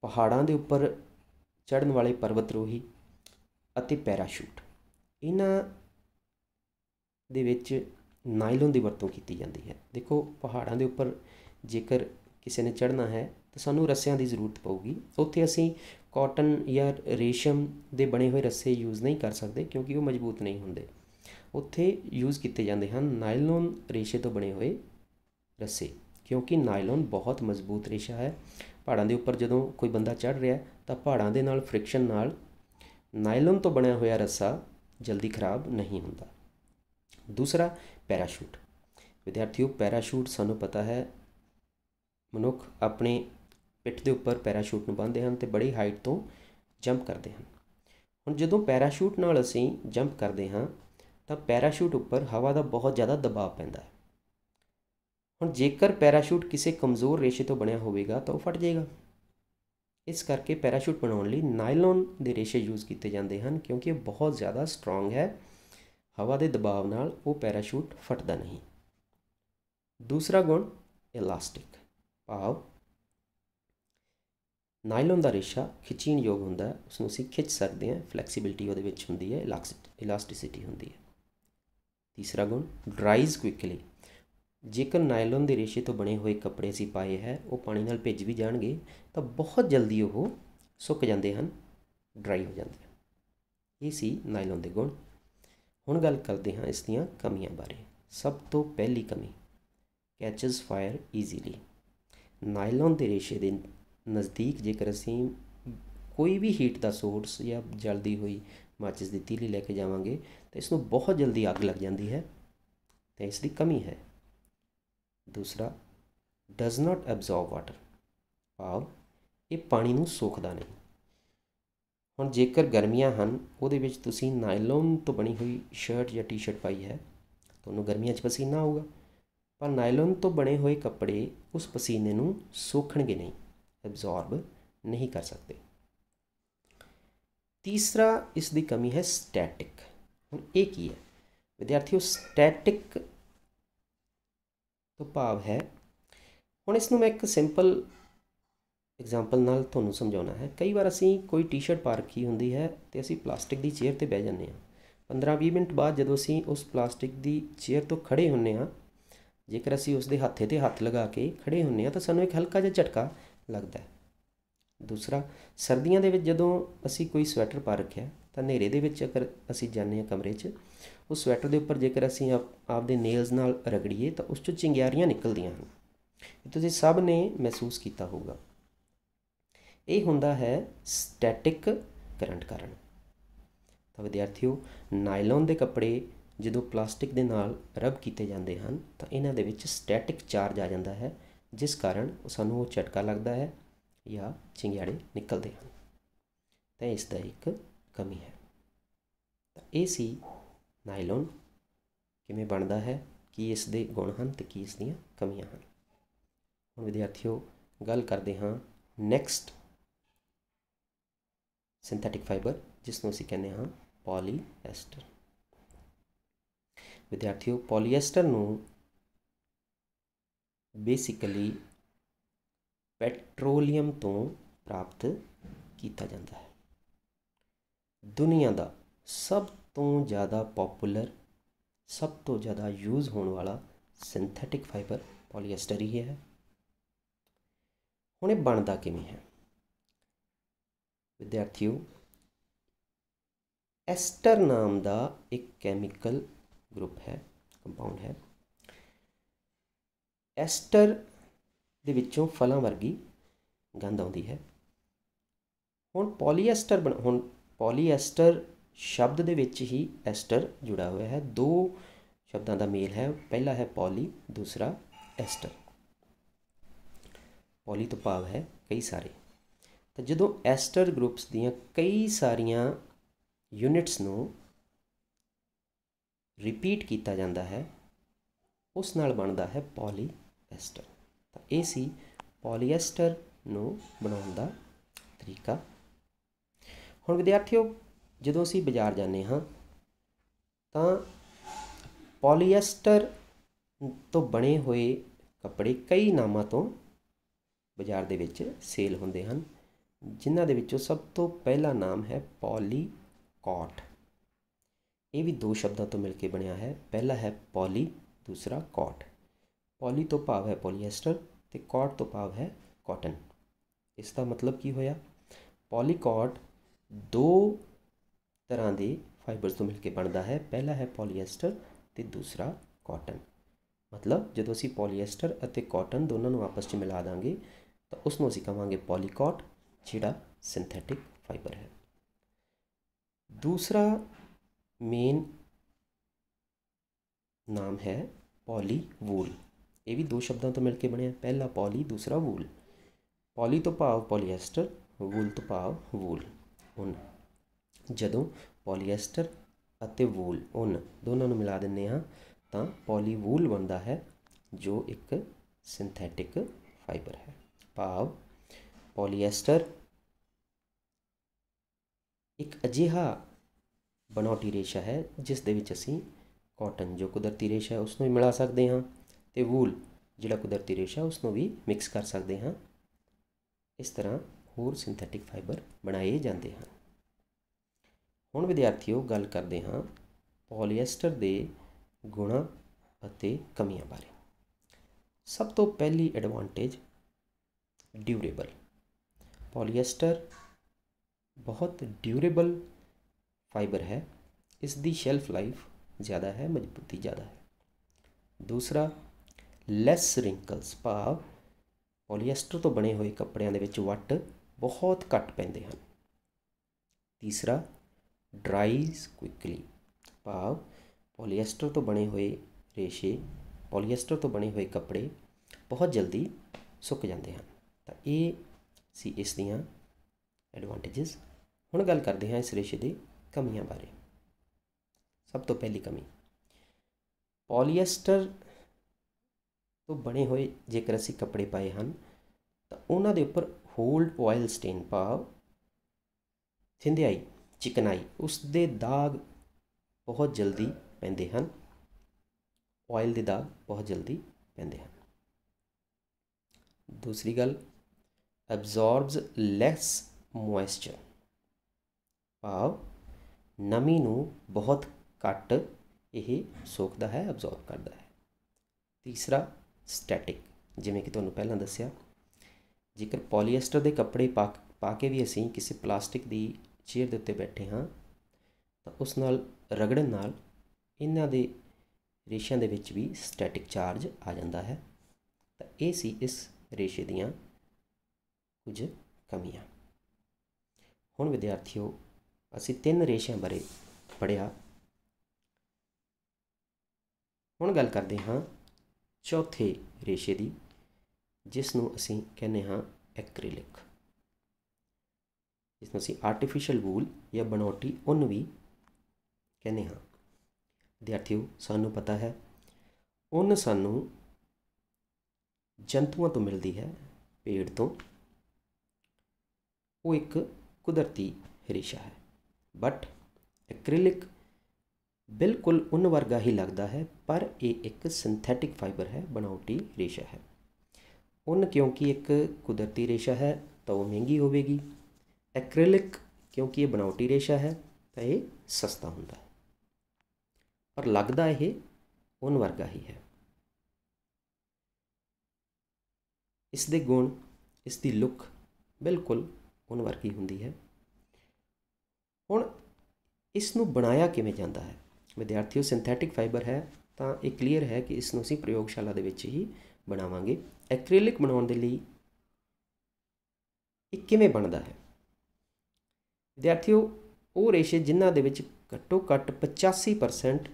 ਪਹਾੜਾਂ ਦੇ ਉੱਪਰ ਚੜਨ ਵਾਲੇ ਪਰਬਤ ਰੋਹੀ ਅਤੇ ਪੈਰਾਸ਼ੂਟ ਇਹਨਾਂ ਦੇ ਵਿੱਚ ਨਾਇਲਨ ਦੀ ਵਰਤੋਂ ਕੀਤੀ ਜਾਂਦੀ ਹੈ ਦੇਖੋ ਪਹਾੜਾਂ ਦੇ ਉੱਪਰ ਜੇਕਰ ਕਿਸੇ ਨੇ ਚੜਨਾ ਹੈ ਤਾਂ ਸਾਨੂੰ ਰੱਸਿਆਂ ਦੀ ਜ਼ਰੂਰਤ ਪਊਗੀ ਉੱਥੇ ਅਸੀਂ ਕਾਟਨ ਜਾਂ ਰੇਸ਼ਮ ਦੇ ਬਣੇ ਹੋਏ ਰੱਸੇ ਯੂਜ਼ ਨਹੀਂ ਕਰ ਸਕਦੇ ਕਿਉਂਕਿ ਉਹ ਮਜ਼ਬੂਤ ਨਹੀਂ ਹੁੰਦੇ ਉੱਥੇ ਯੂਜ਼ ਕੀਤੇ ਜਾਂਦੇ ਹਨ ਨਾਇਲੋਨ ਰੇਸ਼ੇ ਤੋਂ ਬਣੇ ਹੋਏ ਰੱਸੇ ਕਿਉਂਕਿ ਨਾਇਲੋਨ ਬਹੁਤ ਮਜ਼ਬੂਤ ਰੇਸ਼ਾ ਹੈ ਪਹਾੜਾਂ ਦੇ ਉੱਪਰ ਜਦੋਂ ਕੋਈ ਬੰਦਾ ਚੜ ਰਿਹਾ ਤਾਂ ਪਹਾੜਾਂ ਦੇ ਨਾਲ ਫ੍ਰਿਕਸ਼ਨ ਨਾਲ ਨਾਇਲੋਨ ਤੋਂ ਬਣਿਆ ਹੋਇਆ ਰੱਸਾ ਜਲਦੀ ਖਰਾਬ ਨਹੀਂ ਹੁੰਦਾ ਦੂਸਰਾ ਪੈਰਾਸ਼ੂਟ ਵਿਦਿਆਰਥੀਓ ਪੈਰਾਸ਼ੂਟ ਸਾਨੂੰ ਪਤਾ ਹੈ ਮਨੁੱਖ ਆਪਣੇ ਪਿੱਠ ਦੇ ਉੱਪਰ ਪੈਰਾਸ਼ੂਟ ਨੂੰ ਬੰਨ੍ਹਦੇ ਹਨ ਤੇ ਬੜੀ ਹਾਈਟ ਤੋਂ ਜੰਪ ਕਰਦੇ ਹਨ ਹੁਣ ਜਦੋਂ ਪੈਰਾਸ਼ੂਟ ਨਾਲ ਅਸੀਂ ਜੰਪ ਕਰਦੇ ਹਾਂ ਤਾਂ ਪੈਰਾਸ਼ੂਟ ਉੱਪਰ ਹਵਾ ਦਾ ਬਹੁਤ ਜ਼ਿਆਦਾ ਦਬਾਅ ਪੈਂਦਾ ਹੈ ਹੁਣ ਜੇਕਰ ਪੈਰਾਸ਼ੂਟ ਕਿਸੇ ਕਮਜ਼ੋਰ ਰੇਸ਼ੇ ਤੋਂ ਬਣਿਆ ਹੋਵੇਗਾ ਤਾਂ ਉਹ ਫਟ ਜਾਏਗਾ ਇਸ ਕਰਕੇ ਪੈਰਾਸ਼ੂਟ ਬਣਾਉਣ ਲਈ ਨਾਈਲੋਨ ਦੇ ਰੇਸ਼ੇ ਯੂਜ਼ ਕੀਤੇ ਜਾਂਦੇ ਹਨ ਕਿਉਂਕਿ ਇਹ ਬਹੁਤ ਜ਼ਿਆਦਾ ਸਟਰੋਂਗ ਹੈ ਹਵਾ ਦੇ ਦਬਾਅ ਨਾਲ ਉਹ ਪੈਰਾਸ਼ੂਟ ਫਟਦਾ ਨਹੀਂ ਦੂਸਰਾ ਗੁਣ ਇਲਾਸਟਿਕ ਭਾਵ ਨਾਈਲਨ ਦਾ ਰੇਸ਼ਾ ਖਿੱਚਣ ਯੋਗ ਹੁੰਦਾ ਉਸ ਨੂੰ ਅਸੀਂ ਖਿੱਚ ਸਕਦੇ ਹਾਂ ਫਲੈਕਸੀਬਿਲਟੀ ਉਹਦੇ ਵਿੱਚ ਹੁੰਦੀ ਹੈ ਇਲਾਸਟਿਸਿਟੀ ਹੁੰਦੀ ਹੈ ਤੀਸਰਾ ਗੁਣ ਡਰਾਈਜ਼ ਕੁਇਕਲੀ ਜੇਕਰ ਨਾਈਲਨ ਦੇ ਰੇਸ਼ੇ ਤੋਂ ਬਣੇ ਹੋਏ ਕੱਪੜੇ ਅਸੀਂ ਪਾਏ ਹੈ ਉਹ ਪਾਣੀ ਨਾਲ ਭਿੱਜ ਵੀ ਜਾਣਗੇ ਤਾਂ ਬਹੁਤ ਜਲਦੀ ਉਹ ਸੁੱਕ ਜਾਂਦੇ ਹਨ ਡਰਾਈ ਹੋ ਜਾਂਦੇ ਹਨ ਇਹ ਸੀ ਨਾਈਲਨ ਦੇ ਗੁਣ ਹੁਣ ਗੱਲ ਕਰਦੇ ਹਾਂ ਇਸ ਦੀਆਂ ਕਮੀਆਂ ਬਾਰੇ ਸਭ ਤੋਂ ਪਹਿਲੀ ਕਮੀ ਕੈਚਸ ਫਾਇਰ ਈਜ਼ੀਲੀ ਨਾਈਲੋਨ ਦੇ ਰੇਸ਼ੇ ਦੇ ਨਜ਼ਦੀਕ ਜੇਕਰ ਅਸੀਂ ਕੋਈ ਵੀ ਹੀਟ ਦਾ ਸੋਰਸ ਜਾਂ ਜਲਦੀ ਹੋਈ ਮਾਚਿਸ ਦੀ ਤੀਲੀ ਲੈ ਕੇ ਜਾਵਾਂਗੇ ਤਾਂ ਇਸ ਨੂੰ ਬਹੁਤ ਜਲਦੀ ਅੱਗ ਲੱਗ ਜਾਂਦੀ ਹੈ ਤੇ ਇਸ ਦੀ ਕਮੀ ਹੈ ਦੂਸਰਾ ਡਸ ਨਾਟ ਐਬਜ਼ੌਰਬ ਵਾਟਰ ਭਾਵ ਇਹ ਪਾਣੀ ਨੂੰ ਸੋਖਦਾ ਨਹੀਂ ਹੁਣ ਜੇਕਰ ਗਰਮੀਆਂ ਹਨ ਉਹਦੇ ਵਿੱਚ ਤੁਸੀਂ ਨਾਈਲੋਨ ਤੋਂ ਬਣੀ ਹੋਈ ਸ਼ਰਟ ਜਾਂ ਟੀ-ਸ਼ਰਟ ਪਾਈ ਹੈ ਤੁਹਾਨੂੰ ਗਰਮੀਆਂ 'ਚ ਪਸੀਨਾ ਆਊਗਾ ਪਰ ਨਾਇਲਨ ਤੋਂ ਬਣੇ ਹੋਏ ਕੱਪੜੇ ਉਸ ਪਸੀਨੇ ਨੂੰ ਸੋਖਣਗੇ ਨਹੀਂ ਐਬਜ਼ਾਰਬ ਨਹੀਂ ਕਰ ਸਕਦੇ ਤੀਸਰਾ ਇਸ ਦੀ ਕਮੀ ਹੈ ਸਟੈਟਿਕ ਹੁਣ ਇਹ ਕੀ ਹੈ ਵਿਦਿਆਰਥੀਓ ਸਟੈਟਿਕ ਤੋਂ ਭਾਵ ਹੈ ਹੁਣ ਇਸ ਨੂੰ ਮੈਂ ਇੱਕ ਸਿੰਪਲ ਐਗਜ਼ਾਮਪਲ ਨਾਲ ਤੁਹਾਨੂੰ ਸਮਝਾਉਣਾ ਹੈ ਕਈ ਵਾਰ ਅਸੀਂ ਕੋਈ ਟੀ-ਸ਼ਰਟ ਪਾ ਰੱਖੀ ਹੁੰਦੀ ਹੈ ਤੇ ਅਸੀਂ ਪਲਾਸਟਿਕ ਦੀ ਚੇਅਰ ਤੇ ਬਹਿ ਜਾਂਦੇ ਹਾਂ 15-20 ਮਿੰਟ ਬਾਅਦ ਜਦੋਂ ਅਸੀਂ ਉਸ ਪਲਾਸਟਿਕ ਦੀ ਚੇਅਰ ਤੋਂ ਖੜੇ ਹੁੰਨੇ ਆ ਜੇਕਰ ਅਸੀਂ ਉਸ ਦੇ ਹੱਥੇ ਤੇ ਹੱਥ ਲਗਾ ਕੇ ਖੜੇ ਹੁੰਨੇ ਆ ਤਾਂ ਸਾਨੂੰ ਇੱਕ ਹਲਕਾ ਜਿਹਾ ਝਟਕਾ ਲੱਗਦਾ ਹੈ ਦੂਸਰਾ ਸਰਦੀਆਂ ਦੇ ਵਿੱਚ ਜਦੋਂ ਅਸੀਂ ਕੋਈ ਸਵੈਟਰ ਪਾ ਰੱਖਿਆ ਤਾਂ ਹਨੇਰੇ ਦੇ ਵਿੱਚ ਅਗਰ ਅਸੀਂ ਜਾਂਦੇ ਹਾਂ ਕਮਰੇ 'ਚ ਉਸ ਸਵੈਟਰ ਦੇ ਉੱਪਰ ਜੇਕਰ ਅਸੀਂ ਆਪਦੇ ਨੇਲਸ ਨਾਲ ਰਗੜੀਏ ਤਾਂ ਉਸ 'ਚੋਂ ਚਿੰਗਿਆਰੀਆਂ ਨਿਕਲਦੀਆਂ ਹਨ ਤੁਸੀਂ ਸਭ ਨੇ ਮਹਿਸੂਸ ਕੀਤਾ ਹੋਊਗਾ ਇਹ ਹੁੰਦਾ ਹੈ ਸਟੈਟਿਕ ਕਰੰਟ ਕਾਰਨ ਤਾਂ ਵਿਦਿਆਰਥੀਓ ਨਾਈਲਨ ਦੇ ਕੱਪੜੇ ਜਦੋਂ ਪਲਾਸਟਿਕ ਦੇ ਨਾਲ ਰਬ ਕੀਤੇ ਜਾਂਦੇ ਹਨ ਤਾਂ ਇਹਨਾਂ ਦੇ ਵਿੱਚ ਸਟੈਟਿਕ ਚਾਰਜ ਆ ਜਾਂਦਾ ਹੈ ਜਿਸ ਕਾਰਨ ਸਾਨੂੰ ਉਹ ਝਟਕਾ ਲੱਗਦਾ ਹੈ ਜਾਂ ਚਿੰਗਿਆੜੇ ਨਿਕਲਦੇ ਹਨ ਤਾਂ ਇਸ ਦਾ ਇੱਕ ਕਮੀ ਹੈ ਤਾਂ ਇਹ ਸੀ ਨਾਈਲੋਨ ਕਿਵੇਂ ਬਣਦਾ ਹੈ ਕੀ ਇਸ ਦੇ ਗੁਣ ਹਨ ਤੇ ਕੀ ਇਸ ਦੀਆਂ ਕਮੀਆਂ ਹਨ ਹੁਣ ਵਿਦਿਆਰਥੀਓ ਗੱਲ ਕਰਦੇ ਹਾਂ ਨੈਕਸਟ ਸਿੰਥੈਟਿਕ ਫਾਈਬਰ ਜਿਸ ਨੂੰ ਅਸੀਂ ਕਹਿੰਦੇ ਹਾਂ ਪੋਲੀਐਸਟਰ ਵਿਦਿਆਰਥੀਓ ਪੋਲੀਐਸਟਰ ਨੂੰ ਬੇਸਿਕਲੀ ਪੈਟਰੋਲੀਅਮ ਤੋਂ ਪ੍ਰਾਪਤ ਕੀਤਾ ਜਾਂਦਾ ਹੈ ਦੁਨੀਆ ਦਾ ਸਭ ਤੋਂ ਜ਼ਿਆਦਾ ਪਪੂਲਰ ਸਭ ਤੋਂ ਜ਼ਿਆਦਾ ਯੂਜ਼ ਹੋਣ ਵਾਲਾ ਸਿੰਥੈਟਿਕ ਫਾਈਬਰ ਪੋਲੀਐਸਟਰ ਹੀ ਹੈ ਹੁਣ ਇਹ ਬਣਦਾ ਕਿਵੇਂ ਹੈ ਵਿਦਿਆਰਥੀਓ ਐਸਟਰ ਨਾਮ ਦਾ ਇੱਕ ਕੈਮੀਕਲ ਗਰੁੱਪ ਹੈ ਕੰਪਾਊਂਡ ਹੈ ਐਸਟਰ ਦੇ ਵਿੱਚੋਂ ਫਲਾਂ ਵਰਗੀ ਗੰਧ ਆਉਂਦੀ ਹੈ ਹੁਣ ਪੋਲੀਐਸਟਰ ਹੁਣ ਪੋਲੀਐਸਟਰ ਸ਼ਬਦ ਦੇ ਵਿੱਚ ਹੀ ਐਸਟਰ ਜੁੜਾ ਹੋਇਆ ਹੈ ਦੋ ਸ਼ਬਦਾਂ ਦਾ ਮੇਲ ਹੈ ਪਹਿਲਾ ਹੈ ਪੋਲੀ ਦੂਸਰਾ ਐਸਟਰ ਪੋਲੀ ਤੋਂ ਭਾਵ ਹੈ ਕਈ ਸਾਰੇ ਤਾਂ ਜਦੋਂ ਐਸਟਰ ਗਰੁੱਪਸ ਦੀਆਂ ਕਈ ਸਾਰੀਆਂ ਯੂਨਿਟਸ ਨੂੰ ਰਿਪੀਟ ਕੀਤਾ ਜਾਂਦਾ ਹੈ ਉਸ ਨਾਲ ਬਣਦਾ ਹੈ ਪੋਲੀਐਸਟਰ ਤਾਂ ਇਹ ਸੀ ਪੋਲੀਐਸਟਰ ਨੂੰ ਬਣਾਉਣ ਦਾ ਤਰੀਕਾ ਹੁਣ ਵਿਦਿਆਰਥੀਓ ਜਦੋਂ ਅਸੀਂ ਬਾਜ਼ਾਰ ਜਾਂਦੇ ਹਾਂ ਤਾਂ ਪੋਲੀਐਸਟਰ ਤੋਂ ਬਣੇ ਹੋਏ ਕੱਪੜੇ ਕਈ ਨਾਮਾਂ ਤੋਂ ਬਾਜ਼ਾਰ ਦੇ ਵਿੱਚ ਸੇਲ ਹੁੰਦੇ ਹਨ ਜਿਨ੍ਹਾਂ ਦੇ ਵਿੱਚੋਂ ਸਭ ਤੋਂ ਪਹਿਲਾ ਨਾਮ ਹੈ ਪੋਲੀਕਾਟ ਇਹ ਵੀ ਦੋ ਸ਼ਬਦਾਂ ਤੋਂ ਮਿਲ ਕੇ ਬਣਿਆ ਹੈ ਪਹਿਲਾ ਹੈ ਪੋਲੀ ਦੂਸਰਾ ਕਾਟ ਪੋਲੀ ਤੋਂ ਭਾਵ ਹੈ ਪੋਲੀਐਸਟਰ ਤੇ ਕਾਟ ਤੋਂ ਭਾਵ ਹੈ ਕਾਟਨ ਇਸ ਦਾ ਮਤਲਬ ਕੀ ਹੋਇਆ ਪੋਲੀਕਾਟ ਦੋ ਤਰ੍ਹਾਂ ਦੇ ਫਾਈਬਰਸ ਤੋਂ ਮਿਲ ਕੇ ਬਣਦਾ ਹੈ ਪਹਿਲਾ ਹੈ ਪੋਲੀਐਸਟਰ ਤੇ ਦੂਸਰਾ ਕਾਟਨ ਮਤਲਬ ਜਦੋਂ ਅਸੀਂ ਪੋਲੀਐਸਟਰ ਅਤੇ ਕਾਟਨ ਦੋਨਾਂ ਨੂੰ ਆਪਸ ਵਿੱਚ ਮਿਲਾ ਦਾਂਗੇ ਤਾਂ ਉਸ ਨੂੰ ਅਸੀਂ ਕਹਾਂਗੇ ਪੋਲੀਕਾਟ ਜਿਹੜਾ ਸਿੰਥੈਟਿਕ ਫਾਈਬਰ ਹੈ ਦੂਸਰਾ ਮੇਨ ਨਾਮ ਹੈ ਪੋਲੀਵੂਲ ਇਹ ਵੀ ਦੋ ਸ਼ਬਦਾਂ ਤੋਂ ਮਿਲ ਕੇ ਬਣਿਆ ਪਹਿਲਾ ਪੋਲੀ ਦੂਸਰਾ ਵੂਲ ਪੋਲੀ ਤੋਂ ਭਾਵ ਪੋਲੀਐਸਟਰ ਵੂਲ ਤੋਂ ਭਾਵ ਵੂਲ ਉਨ ਜਦੋਂ ਪੋਲੀਐਸਟਰ ਅਤੇ ਵੂਲ ਉਨ ਦੋਨਾਂ ਨੂੰ ਮਿਲਾ ਦਿੰਦੇ ਹਾਂ ਤਾਂ ਪੋਲੀਵੂਲ ਬਣਦਾ ਹੈ ਜੋ ਇੱਕ ਸਿੰਥੈਟਿਕ ਫਾਈਬਰ ਹੈ ਭਾਵ ਪੋਲੀਐਸਟਰ ਇੱਕ ਅਜਿਹਾ ਬਨੌਟੀ ਰੇਸ਼ਾ ਹੈ ਜਿਸ ਦੇ ਵਿੱਚ ਅਸੀਂ ਕਾਟਨ ਜੋ ਕੁਦਰਤੀ ਰੇਸ਼ਾ ਹੈ ਉਸ ਨੂੰ ਵੀ ਮਿਲਾ ਸਕਦੇ ਹਾਂ ਤੇ ਵੂਲ ਜਿਹੜਾ ਕੁਦਰਤੀ ਰੇਸ਼ਾ ਉਸ ਨੂੰ ਵੀ ਮਿਕਸ ਕਰ ਸਕਦੇ ਹਾਂ ਇਸ ਤਰ੍ਹਾਂ ਹੋਰ ਸਿੰਥੈਟਿਕ ਫਾਈਬਰ ਬਣਾਏ ਜਾਂਦੇ ਹਨ ਹੁਣ ਵਿਦਿਆਰਥੀਓ ਗੱਲ ਕਰਦੇ ਹਾਂ ਪੋਲੀਐਸਟਰ ਦੇ ਗੁਣ ਅਤੇ ਕਮੀਆਂ ਬਾਰੇ ਸਭ ਤੋਂ ਪਹਿਲੀ ਐਡਵਾਂਟੇਜ ਡਿਊਰੇਬਲ ਪੋਲੀਐਸਟਰ ਬਹੁਤ ਡਿਊਰੇਬਲ ਫਾਈਬਰ ਹੈ ਇਸ ਦੀ ਸ਼ੈਲਫ ਲਾਈਫ ਜ਼ਿਆਦਾ ਹੈ ਮਜ਼ਬੂਤੀ ਜ਼ਿਆਦਾ ਹੈ ਦੂਸਰਾ ਲੈਸ ਰਿੰਕਲਸ ਭਾਵ ਪੋਲੀਐਸਟਰ ਤੋਂ ਬਣੇ ਹੋਏ ਕੱਪੜਿਆਂ ਦੇ ਵਿੱਚ ਵੱਟ ਬਹੁਤ ਘੱਟ ਪੈਂਦੇ ਹਨ ਤੀਸਰਾ ਡਰਾਈਸ ਕੁਇਕਲੀ ਭਾਵ ਪੋਲੀਐਸਟਰ ਤੋਂ ਬਣੇ ਹੋਏ ਰੇਸ਼ੇ ਪੋਲੀਐਸਟਰ ਤੋਂ ਬਣੇ ਹੋਏ ਕੱਪੜੇ ਬਹੁਤ ਜਲਦੀ ਸੁੱਕ ਜਾਂਦੇ ਹਨ ਤਾਂ ਇਹ ਸੀ ਇਸ ਦੀਆਂ ਐਡਵਾਂਟੇजेस ਹੁਣ ਗੱਲ ਕਰਦੇ ਹਾਂ ਇਸ ਰੇਸ਼ੇ ਦੇ ਕਮੀਆਂ ਬਾਰੇ ਸਭ ਤੋਂ ਪਹਿਲੀ ਕਮੀ ਪੋਲੀਐਸਟਰ ਤੋਂ ਬਣੇ ਹੋਏ ਜੇਕਰ ਅਸੀਂ ਕੱਪੜੇ ਪਾਏ ਹਨ ਤਾਂ ਉਹਨਾਂ ਦੇ ਉੱਪਰ ਹੋਲਡ ਆਇਲ ਸਟੇਨ ਪਾਵ ਥਿੰਦਿਆਈ ਚਿਕਨਾਈ ਉਸ ਦੇ ਦਾਗ ਬਹੁਤ ਜਲਦੀ ਪੈਂਦੇ ਹਨ ਆਇਲ ਦੇ ਦਾਗ ਬਹੁਤ ਜਲਦੀ ਪੈਂਦੇ ਹਨ ਦੂਸਰੀ ਗੱਲ ਐਬਜ਼ਾਰਬਸ ਲੈਸ ਮੋਇਸਚਰ ਪਾਵ ਨਮੀ ਨੂੰ ਬਹੁਤ ਘੱਟ ਇਹ ਸੋਖਦਾ ਹੈ ਅਬਜ਼ੌਰਬ ਕਰਦਾ ਹੈ ਤੀਸਰਾ ਸਟੈਟਿਕ ਜਿਵੇਂ ਕਿ ਤੁਹਾਨੂੰ ਪਹਿਲਾਂ ਦੱਸਿਆ ਜੇਕਰ ਪੋਲੀਐਸਟਰ ਦੇ ਕੱਪੜੇ ਪਾ ਪਾ ਕੇ ਵੀ ਅਸੀਂ ਕਿਸੇ ਪਲਾਸਟਿਕ ਦੀ ਚੇਅਰ ਦੇ ਉੱਤੇ ਬੈਠੇ ਹਾਂ ਤਾਂ ਉਸ ਨਾਲ ਰਗੜਨ ਨਾਲ ਇਹਨਾਂ ਦੇ ਰੇਸ਼ਿਆਂ ਦੇ ਵਿੱਚ ਵੀ ਸਟੈਟਿਕ ਚਾਰਜ ਆ ਜਾਂਦਾ ਹੈ ਤਾਂ ਇਹ ਸੀ ਇਸ ਰੇਸ਼ੇ ਦੀਆਂ ਕੁਝ ਕਮੀਆਂ ਹੁਣ ਵਿਦਿਆਰਥੀਓ ਅਸੀਂ ਤਿੰਨ ਰੇਸ਼ਿਆਂ ਬਾਰੇ ਪੜਿਆ ਹੁਣ ਗੱਲ ਕਰਦੇ ਹਾਂ ਚੌਥੇ ਰੇਸ਼ੇ ਦੀ ਜਿਸ ਨੂੰ ਅਸੀਂ ਕਹਿੰਦੇ ਹਾਂ ਐਕ੍ਰੀਲਿਕ ਇਸ ਨੂੰ ਅਸੀਂ ਆਰਟੀਫੀਸ਼ੀਅਲ ਵੂਲ ਜਾਂ ਬਣਾਉਟੀ ਉਨ ਵੀ ਕਹਿੰਦੇ ਹਾਂ ਵਿਦਿਆਰਥੀਓ ਸਾਨੂੰ ਪਤਾ ਹੈ ਉਨ ਸਾਨੂੰ ਜੰਤੂਆਂ ਤੋਂ ਮਿਲਦੀ ਹੈ ਪੇੜ ਤੋਂ ਉਹ ਇੱਕ ਕੁਦਰਤੀ ਰੇਸ਼ਾ ਹੈ ਬਟ ਐਕ੍ਰੀਲਿਕ ਬਿਲਕੁਲ ਉਨ ਵਰਗਾ ਹੀ ਲੱਗਦਾ ਹੈ ਪਰ ਇਹ ਇੱਕ ਸਿੰਥੈਟਿਕ ਫਾਈਬਰ ਹੈ ਬਣਾਉਟੀ ਰੇਸ਼ਾ ਹੈ ਉਨ ਕਿਉਂਕਿ ਇੱਕ ਕੁਦਰਤੀ ਰੇਸ਼ਾ ਹੈ ਤਾਂ ਉਹ ਮਹਿੰਗੀ ਹੋਵੇਗੀ ਐਕ੍ਰੀਲਿਕ ਕਿਉਂਕਿ ਇਹ ਬਣਾਉਟੀ ਰੇਸ਼ਾ ਹੈ ਤਾਂ ਇਹ ਸਸਤਾ ਹੁੰਦਾ ਹੈ ਪਰ ਲੱਗਦਾ ਇਹ ਉਨ ਵਰਗਾ ਹੀ ਹੈ ਇਸ ਦੇ ਗੁਣ ਇਸ ਦੀ ਲੁੱਕ ਬਿਲਕੁਲ ਉਨ ਵਰਗੀ ਹੁੰਦੀ ਹੈ ਹੁਣ ਇਸ ਨੂੰ ਬਣਾਇਆ ਕਿਵੇਂ ਜਾਂਦਾ ਹੈ ਵਿਦਿਆਰਥੀਓ ਸਿੰਥੈਟਿਕ ਫਾਈਬਰ ਹੈ ਤਾਂ ਇਹ ਕਲੀਅਰ ਹੈ ਕਿ ਇਸ ਨੂੰ ਅਸੀਂ ਪ੍ਰਯੋਗਸ਼ਾਲਾ ਦੇ ਵਿੱਚ ਹੀ ਬਣਾਵਾਂਗੇ ਐਕ੍ਰੀਲਿਕ ਬਣਾਉਣ ਦੇ ਲਈ ਇਹ ਕਿਵੇਂ ਬਣਦਾ ਹੈ ਵਿਦਿਆਰਥੀਓ ਉਹ ਰੇਸ਼ੇ ਜਿਨ੍ਹਾਂ ਦੇ ਵਿੱਚ ਘੱਟੋ ਘੱਟ 85%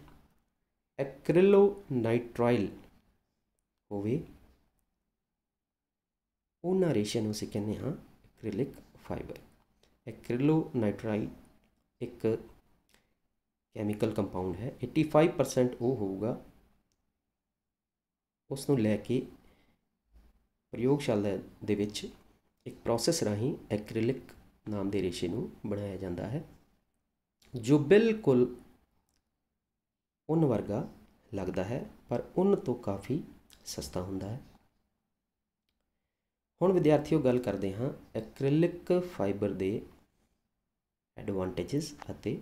ਐਕ੍ਰਿਲੋਨਾਈਟ੍ਰਾਈਲ ਹੋਵੇ ਉਹਨਾਂ ਰੇਸ਼ਿਆਂ ਨੂੰ ਅਸੀਂ ਕਹਿੰਦੇ ਹਾਂ ਐਕ੍ਰਿਲਿਕ ਫਾਈਬਰ ਐਕ੍ਰਿਲੋਨਾਈਟ੍ਰਾਈਲ ਇੱਕ ਕੈਮੀਕਲ ਕੰਪਾਊਂਡ ਹੈ 85% ਉਹ ਹੋਊਗਾ ਉਸ ਨੂੰ ਲੈ ਕੇ ਪ੍ਰਯੋਗਸ਼ਾਲਾ ਦੇ ਵਿੱਚ ਇੱਕ ਪ੍ਰੋਸੈਸ ਰਾਹੀਂ ਐਕ੍ਰਿਲਿਕ ਨਾਮ ਦੇ ਰੇਸ਼ੇ ਨੂੰ ਬਣਾਇਆ ਜਾਂਦਾ ਹੈ ਜੋ ਬਿਲਕੁਲ ਉਨ ਵਰਗਾ ਲੱਗਦਾ ਹੈ ਪਰ ਉਨ ਤੋਂ ਕਾਫੀ ਸਸਤਾ ਹੁੰਦਾ ਹੈ ਹੁਣ ਵਿਦਿਆਰਥੀਓ ਗੱਲ ਕਰਦੇ ਹਾਂ ਐਕ੍ਰਿਲਿਕ ਫਾਈਬਰ ਦੇ ਐਡਵਾਂਟੇजेस ਅਤੇ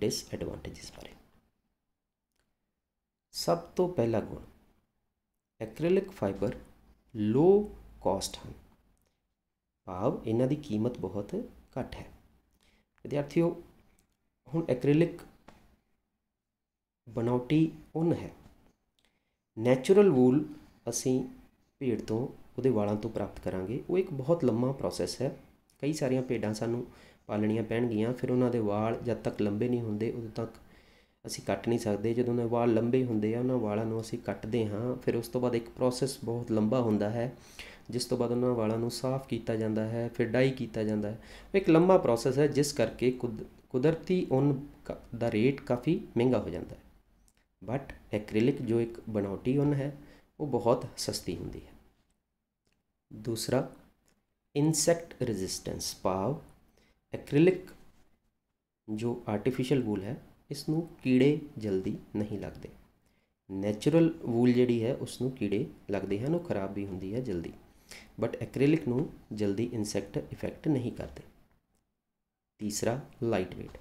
ਡਿਸਐਡਵਾਂਟੇजेस ਬਾਰੇ ਸਭ ਤੋਂ ਪਹਿਲਾ ਗੁਣ ਐਕ੍ਰੀਲਿਕ ਫਾਈਬਰ ਲੋ ਕਾਸਟ ਹਨ ਭਾਵ ਇਹਨਾਂ ਦੀ ਕੀਮਤ ਬਹੁਤ ਘੱਟ ਹੈ ਵਿਦਿਆਰਥੀਓ ਹੁਣ ਐਕ੍ਰੀਲਿਕ ਬਨਾਉਟੀ ਉਨ ਹੈ ਨੈਚੁਰਲ ਵੂਲ ਅਸੀਂ ਭੇਡ ਤੋਂ ਉਹਦੇ ਵਾਲਾਂ ਤੋਂ ਪ੍ਰਾਪਤ ਕਰਾਂਗੇ ਉਹ ਇੱਕ ਬਹੁਤ ਲੰਮਾ ਪ੍ਰੋਸੈਸ ਹੈ ਕਈ ਸਾਰੀਆਂ ਭੇਡਾਂ ਸਾਨੂੰ ਪਾਲਣੀਆਂ ਪਹਿਣਗੀਆਂ ਫਿਰ ਉਹਨਾਂ ਦੇ ਵਾਲ ਜਦ ਤੱਕ ਲੰਬੇ ਨਹੀਂ ਹੁੰਦੇ ਉਦੋਂ ਤੱਕ ਅਸੀਂ ਕੱਟ ਨਹੀਂ ਸਕਦੇ ਜਦੋਂ ਉਹਨਾਂ ਵਾਲ ਲੰਬੇ ਹੁੰਦੇ ਆ ਉਹਨਾਂ ਵਾਲਾਂ ਨੂੰ ਅਸੀਂ ਕੱਟਦੇ ਹਾਂ ਫਿਰ ਉਸ ਤੋਂ ਬਾਅਦ ਇੱਕ ਪ੍ਰੋਸੈਸ ਬਹੁਤ ਲੰਬਾ ਹੁੰਦਾ ਹੈ ਜਿਸ ਤੋਂ ਬਾਅਦ ਉਹਨਾਂ ਵਾਲਾਂ ਨੂੰ ਸਾਫ਼ ਕੀਤਾ ਜਾਂਦਾ ਹੈ ਫਿਰ ਡਾਈ ਕੀਤਾ ਜਾਂਦਾ ਹੈ ਇੱਕ ਲੰਬਾ ਪ੍ਰੋਸੈਸ ਹੈ ਜਿਸ ਕਰਕੇ ਕੁਦਰਤੀ ਉਨ ਦਾ ਰੇਟ ਕਾਫੀ ਮਹਿੰਗਾ ਹੋ ਜਾਂਦਾ ਹੈ ਬਟ ਐਕ੍ਰੀਲਿਕ ਜੋ ਇੱਕ ਬਣਾਉਟੀ ਉਨ ਹੈ ਉਹ ਬਹੁਤ ਸਸਤੀ ਹੁੰਦੀ ਹੈ ਦੂਸਰਾ ਇਨਸੈਕਟ ਰੈਜ਼ਿਸਟੈਂਸ ਪਾਵ ਐਕ੍ਰੀਲਿਕ ਜੋ ਆਰਟੀਫੀਸ਼ੀਅਲ ਵੂਲ ਹੈ ਇਸ ਨੂੰ ਕੀੜੇ ਜਲਦੀ ਨਹੀਂ ਲੱਗਦੇ ਨੈਚੁਰਲ ਵੂਲ ਜਿਹੜੀ ਹੈ ਉਸ ਨੂੰ ਕੀੜੇ ਲੱਗਦੇ ਹਨ ਉਹ ਖਰਾਬ ਵੀ ਹੁੰਦੀ ਹੈ ਜਲਦੀ ਬਟ ਐਕ੍ਰੀਲਿਕ ਨੂੰ ਜਲਦੀ ਇਨਸੈਕਟ ਇਫੈਕਟ ਨਹੀਂ ਕਰਦੇ ਤੀਸਰਾ ਲਾਈਟ weight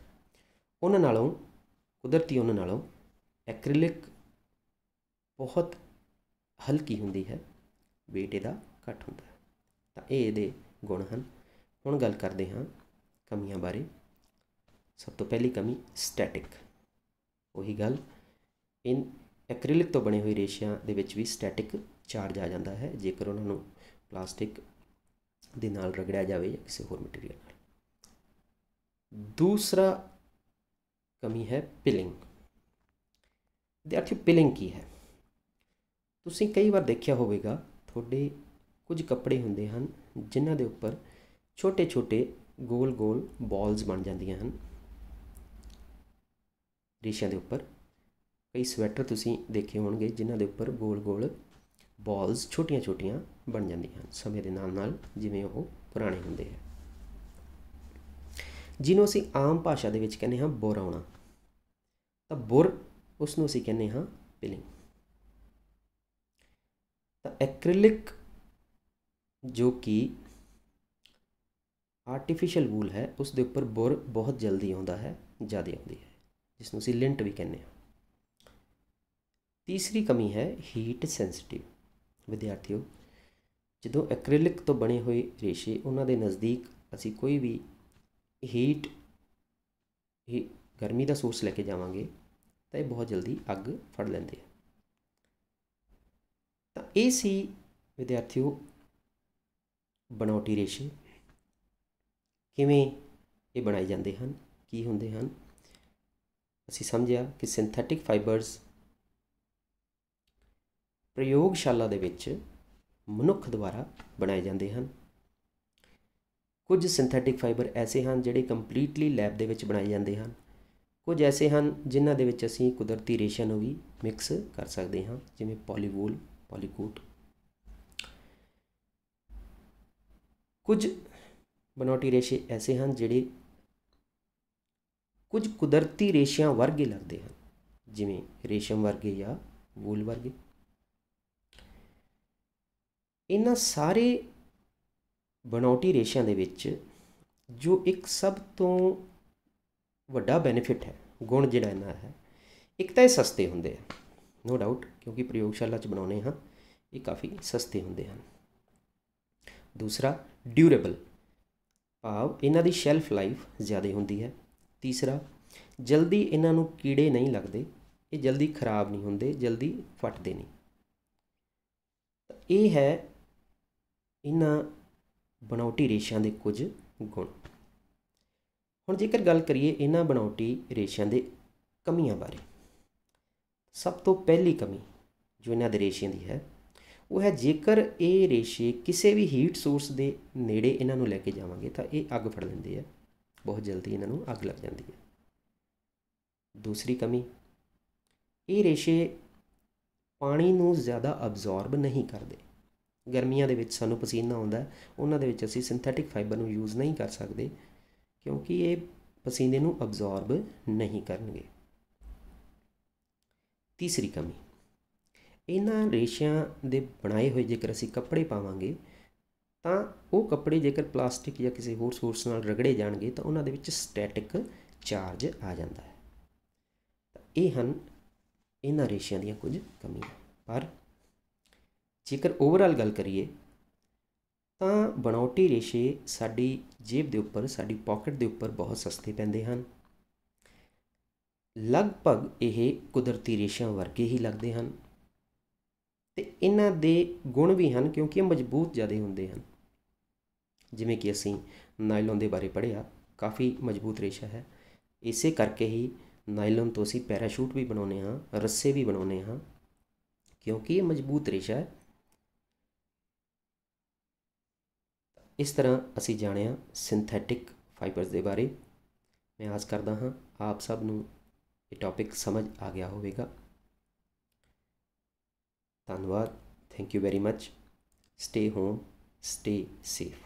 ਉਹਨਾਂ ਨਾਲੋਂ ਕੁਦਰਤੀ ਉਹਨਾਂ ਨਾਲੋਂ ਐਕ੍ਰੀਲਿਕ ਬਹੁਤ ਹਲਕੀ ਹੁੰਦੀ ਹੈ weight ਇਹਦਾ ਘੱਟ ਹੁੰਦਾ ਤਾਂ ਇਹ ਇਹਦੇ ਗੁਣ ਹਨ ਹੁਣ ਗੱਲ ਕਰਦੇ ਹਾਂ ਕਮੀਆਂ ਬਾਰੇ ਸਭ ਤੋਂ ਪਹਿਲੀ ਕਮੀ ਸਟੈਟਿਕ ਉਹੀ ਗੱਲ ਇਨ ਐਕ੍ਰੀਲਿਕ ਤੋਂ ਬਣੇ ਹੋਏ ਰੇਸ਼ਿਆਂ ਦੇ ਵਿੱਚ ਵੀ ਸਟੈਟਿਕ ਚਾਰਜ ਆ ਜਾਂਦਾ ਹੈ ਜੇਕਰ ਉਹਨਾਂ ਨੂੰ ਪਲਾਸਟਿਕ ਦੇ ਨਾਲ ਰਗੜਿਆ ਜਾਵੇ ਜਾਂ ਕਿਸੇ ਹੋਰ ਮਟੀਰੀਅਲ ਨਾਲ ਦੂਸਰਾ ਕਮੀ ਹੈ ਪਿਲਿੰਗ ਵਿਦਿਆਰਥੀ ਪਿਲਿੰਗ ਕੀ ਹੈ ਤੁਸੀਂ ਕਈ ਵਾਰ ਦੇਖਿਆ ਹੋਵੇਗਾ ਤੁਹਾਡੇ ਕੁਝ ਕੱਪੜੇ ਹੁੰਦੇ ਹਨ ਜਿਨ੍ਹਾਂ ਦੇ ਉੱਪਰ ਛੋਟੇ-ਛੋਟੇ ਗੋਲ ਗੋਲ ਬਾਲਸ ਬਣ ਜਾਂਦੀਆਂ ਹਨ ਰੇਸ਼ਿਆਂ ਦੇ ਉੱਪਰ ਕਈ ਸਵੈਟਰ ਤੁਸੀਂ ਦੇਖੇ ਹੋਣਗੇ ਜਿਨ੍ਹਾਂ ਦੇ ਉੱਪਰ ਗੋਲ ਗੋਲ ਬਾਲਸ ਛੋਟੀਆਂ-ਛੋਟੀਆਂ ਬਣ ਜਾਂਦੀਆਂ ਹਨ ਸਮੇਂ ਦੇ ਨਾਲ-ਨਾਲ ਜਿਵੇਂ ਉਹ ਪੁਰਾਣੇ ਹੁੰਦੇ ਹੈ ਜਿਹਨੂੰ ਅਸੀਂ ਆਮ ਭਾਸ਼ਾ ਦੇ ਵਿੱਚ ਕਹਿੰਦੇ ਹਾਂ ਬੋਰਾਉਣਾ ਤਾਂ ਬੁਰ ਉਸ ਨੂੰ ਅਸੀਂ ਕਹਿੰਦੇ ਹਾਂ ਪਿਲਿੰਗ ਤਾਂ ਐਕ੍ਰਿਲਿਕ ਜੋ ਕਿ ਆਰਟੀਫੀਸ਼ੀਅਲ ਵੂਲ ਹੈ ਉਸ ਦੇ ਉੱਪਰ ਬੁਰ ਬਹੁਤ ਜਲਦੀ ਆਉਂਦਾ ਹੈ ਜ਼ਿਆਦਾ ਆਉਂਦੀ ਹੈ ਜਿਸ ਨੂੰ ਅਸੀਂ ਲਿੰਟ ਵੀ ਕਹਿੰਦੇ ਹਾਂ ਤੀਸਰੀ ਕਮੀ ਹੈ ਹੀਟ ਸੈਂਸਿਟਿਵ ਵਿਦਿਆਰਥੀਓ ਜਦੋਂ ਐਕ੍ਰੀਲਿਕ ਤੋਂ ਬਣੇ ਹੋਏ ਰੇਸ਼ੇ ਉਹਨਾਂ ਦੇ ਨਜ਼ਦੀਕ ਅਸੀਂ ਕੋਈ ਵੀ ਹੀਟ ਇਹ ਗਰਮੀ ਦਾ ਸੋਰਸ ਲੈ ਕੇ ਜਾਵਾਂਗੇ ਤਾਂ ਇਹ ਬਹੁਤ ਜਲਦੀ ਅੱਗ ਫੜ ਲੈਂਦੇ ਆ ਤਾਂ ਇਹ ਸੀ ਵਿਦਿਆਰਥੀਓ ਬਣਾਉਟੀ ਰੇਸ਼ੇ ਕਿਵੇਂ ਇਹ ਬਣਾਏ ਜਾਂਦੇ ਹਨ ਕੀ ਹੁੰਦੇ ਹਨ ਅਸੀਂ ਸਮਝਿਆ ਕਿ ਸਿੰਥੈਟਿਕ ਫਾਈਬਰਸ ਪ੍ਰਯੋਗਸ਼ਾਲਾ ਦੇ ਵਿੱਚ ਮਨੁੱਖ ਦੁਆਰਾ ਬਣਾਏ ਜਾਂਦੇ ਹਨ ਕੁਝ ਸਿੰਥੈਟਿਕ ਫਾਈਬਰ ਐਸੇ ਹਨ ਜਿਹੜੇ ਕੰਪਲੀਟਲੀ ਲੈਬ ਦੇ ਵਿੱਚ ਬਣਾਏ ਜਾਂਦੇ ਹਨ ਕੁਝ ਐਸੇ ਹਨ ਜਿਨ੍ਹਾਂ ਦੇ ਵਿੱਚ ਅਸੀਂ ਕੁਦਰਤੀ ਰੇਸ਼ਾ ਨੂੰ ਵੀ ਮਿਕਸ ਕਰ ਸਕਦੇ ਹਾਂ ਜਿਵੇਂ ਪੋਲੀਵੂਲ ਪੋਲੀਕੋਟ ਕੁਝ ਬਨਾਉਟੀ ਰੇਸ਼ੇ ਐਸੇ ਹਨ ਜਿਹੜੇ ਕੁਝ ਕੁਦਰਤੀ ਰੇਸ਼ਿਆਂ ਵਰਗੇ ਲੱਗਦੇ ਹਨ ਜਿਵੇਂ ਰੇਸ਼ਮ ਵਰਗੇ ਜਾਂ ਵੂਲ ਵਰਗੇ ਇਹਨਾਂ ਸਾਰੇ ਬਨਾਉਟੀ ਰੇਸ਼ਿਆਂ ਦੇ ਵਿੱਚ ਜੋ ਇੱਕ ਸਭ ਤੋਂ ਵੱਡਾ ਬੈਨੀਫਿਟ ਹੈ ਗੁਣ ਜਿਹੜਾ ਇਹਨਾਂ ਹੈ ਇੱਕ ਤਾਂ ਇਹ ਸਸਤੇ ਹੁੰਦੇ ਆ ਨੋ ਡਾਊਟ ਕਿਉਂਕਿ ਪ੍ਰਯੋਗਸ਼ਾਲਾ 'ਚ ਬਣਾਉਨੇ ਹਾਂ ਇਹ ਕਾਫੀ ਸਸਤੇ ਹੁੰਦੇ ਹਨ ਦੂਸਰਾ ਡਿਊਰੇਬਲ ਭਾਵ ਇਹਨਾਂ ਦੀ ਸ਼ੈਲਫ ਲਾਈਫ ਜ਼ਿਆਦਾ ਹੁੰਦੀ ਹੈ ਤੀਸਰਾ ਜਲਦੀ ਇਹਨਾਂ ਨੂੰ ਕੀੜੇ ਨਹੀਂ ਲੱਗਦੇ ਇਹ ਜਲਦੀ ਖਰਾਬ ਨਹੀਂ ਹੁੰਦੇ ਜਲਦੀ ਫਟਦੇ ਨਹੀਂ ਇਹ ਹੈ ਇਹਨਾਂ ਬਣਾਉਟੀ ਰੇਸ਼ਿਆਂ ਦੇ ਕੁਝ ਗੁਣ ਹੁਣ ਜੇਕਰ ਗੱਲ ਕਰੀਏ ਇਹਨਾਂ ਬਣਾਉਟੀ ਰੇਸ਼ਿਆਂ ਦੇ ਕਮੀਆਂ ਬਾਰੇ ਸਭ ਤੋਂ ਪਹਿਲੀ ਕਮੀ ਜੋ ਇਹਨਾਂ ਦੇ ਰੇਸ਼ਿਆਂ ਦੀ ਹੈ ਉਹ ਹੈ ਜੇਕਰ ਇਹ ਰੇਸ਼ੇ ਕਿਸੇ ਵੀ ਹੀਟ ਸੋਰਸ ਦੇ ਨੇੜੇ ਇਹਨਾਂ ਨੂੰ ਲੈ ਕੇ ਜਾਵਾਂਗੇ ਤਾਂ ਇਹ ਅੱਗ ਫੜ ਲੈਂਦੇ ਆ ਬਹੁਤ ਜਲਦੀ ਇਹਨਾਂ ਨੂੰ ਅੱਗ ਲੱਗ ਜਾਂਦੀ ਹੈ ਦੂਸਰੀ ਕਮੀ ਇਹ ਰੇਸ਼ੇ ਪਾਣੀ ਨੂੰ ਜ਼ਿਆਦਾ ਅਬਜ਼ੌਰਬ ਨਹੀਂ ਕਰਦੇ ਗਰਮੀਆਂ ਦੇ ਵਿੱਚ ਸਾਨੂੰ ਪਸੀਨਾ ਆਉਂਦਾ ਉਹਨਾਂ ਦੇ ਵਿੱਚ ਅਸੀਂ ਸਿੰਥੈਟਿਕ ਫਾਈਬਰ ਨੂੰ ਯੂਜ਼ ਨਹੀਂ ਕਰ ਸਕਦੇ ਕਿਉਂਕਿ ਇਹ ਪਸੀਨੇ ਨੂੰ ਅਬਜ਼ੌਰਬ ਨਹੀਂ ਕਰਨਗੇ ਤੀਸਰੀ ਕਮੀ ਇਹਨਾਂ ਰੇਸ਼ਿਆਂ ਦੇ ਬਣਾਏ ਹੋਏ ਜੇਕਰ ਅਸੀਂ ਕੱਪੜੇ ਪਾਵਾਂਗੇ ਤਾਂ ਉਹ ਕੱਪੜੇ ਜੇਕਰ ਪਲਾਸਟਿਕ ਜਾਂ ਕਿਸੇ ਹੋਰ ਸੋਰਸ ਨਾਲ ਰਗੜੇ ਜਾਣਗੇ ਤਾਂ ਉਹਨਾਂ ਦੇ ਵਿੱਚ ਸਟੈਟਿਕ ਚਾਰਜ ਆ ਜਾਂਦਾ ਹੈ ਇਹ ਹਨ ਇਹਨਾਂ ਰੇਸ਼ਿਆਂ ਦੀਆਂ ਕੁਝ ਕਮੀਆਂ ਪਰ ਜੇਕਰ ਓਵਰਆਲ ਗੱਲ ਕਰੀਏ ਤਾਂ ਬਣਾਉਟੀ ਰੇਸ਼ੇ ਸਾਡੀ ਜੇਬ ਦੇ ਉੱਪਰ ਸਾਡੀ ਪਾਕਟ ਦੇ ਉੱਪਰ ਬਹੁਤ ਸਸਤੇ ਪੈਂਦੇ ਹਨ ਲਗਭਗ ਇਹ ਕੁਦਰਤੀ ਰੇਸ਼ਿਆਂ ਵਰਗੇ ਹੀ ਲੱਗਦੇ ਹਨ ਤੇ ਇਹਨਾਂ ਦੇ ਗੁਣ ਵੀ ਹਨ ਕਿਉਂਕਿ ਇਹ ਮਜ਼ਬੂਤ ਜ਼ਿਆਦਾ ਹੁੰਦੇ ਹਨ ਜਿਵੇਂ ਕਿ ਅਸੀਂ ਨਾਇਲਨ ਦੇ ਬਾਰੇ ਪੜਿਆ ਕਾਫੀ ਮਜ਼ਬੂਤ ਰੇਸ਼ਾ ਹੈ ਇਸੇ ਕਰਕੇ ਹੀ ਨਾਇਲਨ ਤੋਂ ਅਸੀਂ ਪੈਰਾਸ਼ੂਟ ਵੀ ਬਣਾਉਨੇ ਹਾਂ ਰੱਸੇ ਵੀ ਬਣਾਉਨੇ ਹਾਂ ਕਿਉਂਕਿ ਇਹ ਮਜ਼ਬੂਤ ਰੇਸ਼ਾ ਹੈ ਇਸ ਤਰ੍ਹਾਂ ਅਸੀਂ ਜਾਣਿਆ ਸਿੰਥੈਟਿਕ ਫਾਈਬਰਸ ਦੇ ਬਾਰੇ ਮੈਂ ਆਸ ਕਰਦਾ ਹਾਂ ਆਪ ਸਭ ਨੂੰ ਇਹ ਟੌਪਿਕ ਸਮਝ ਆ ਗਿਆ ਹੋਵੇਗਾ Tanwar, thank you very much. Stay home, stay safe.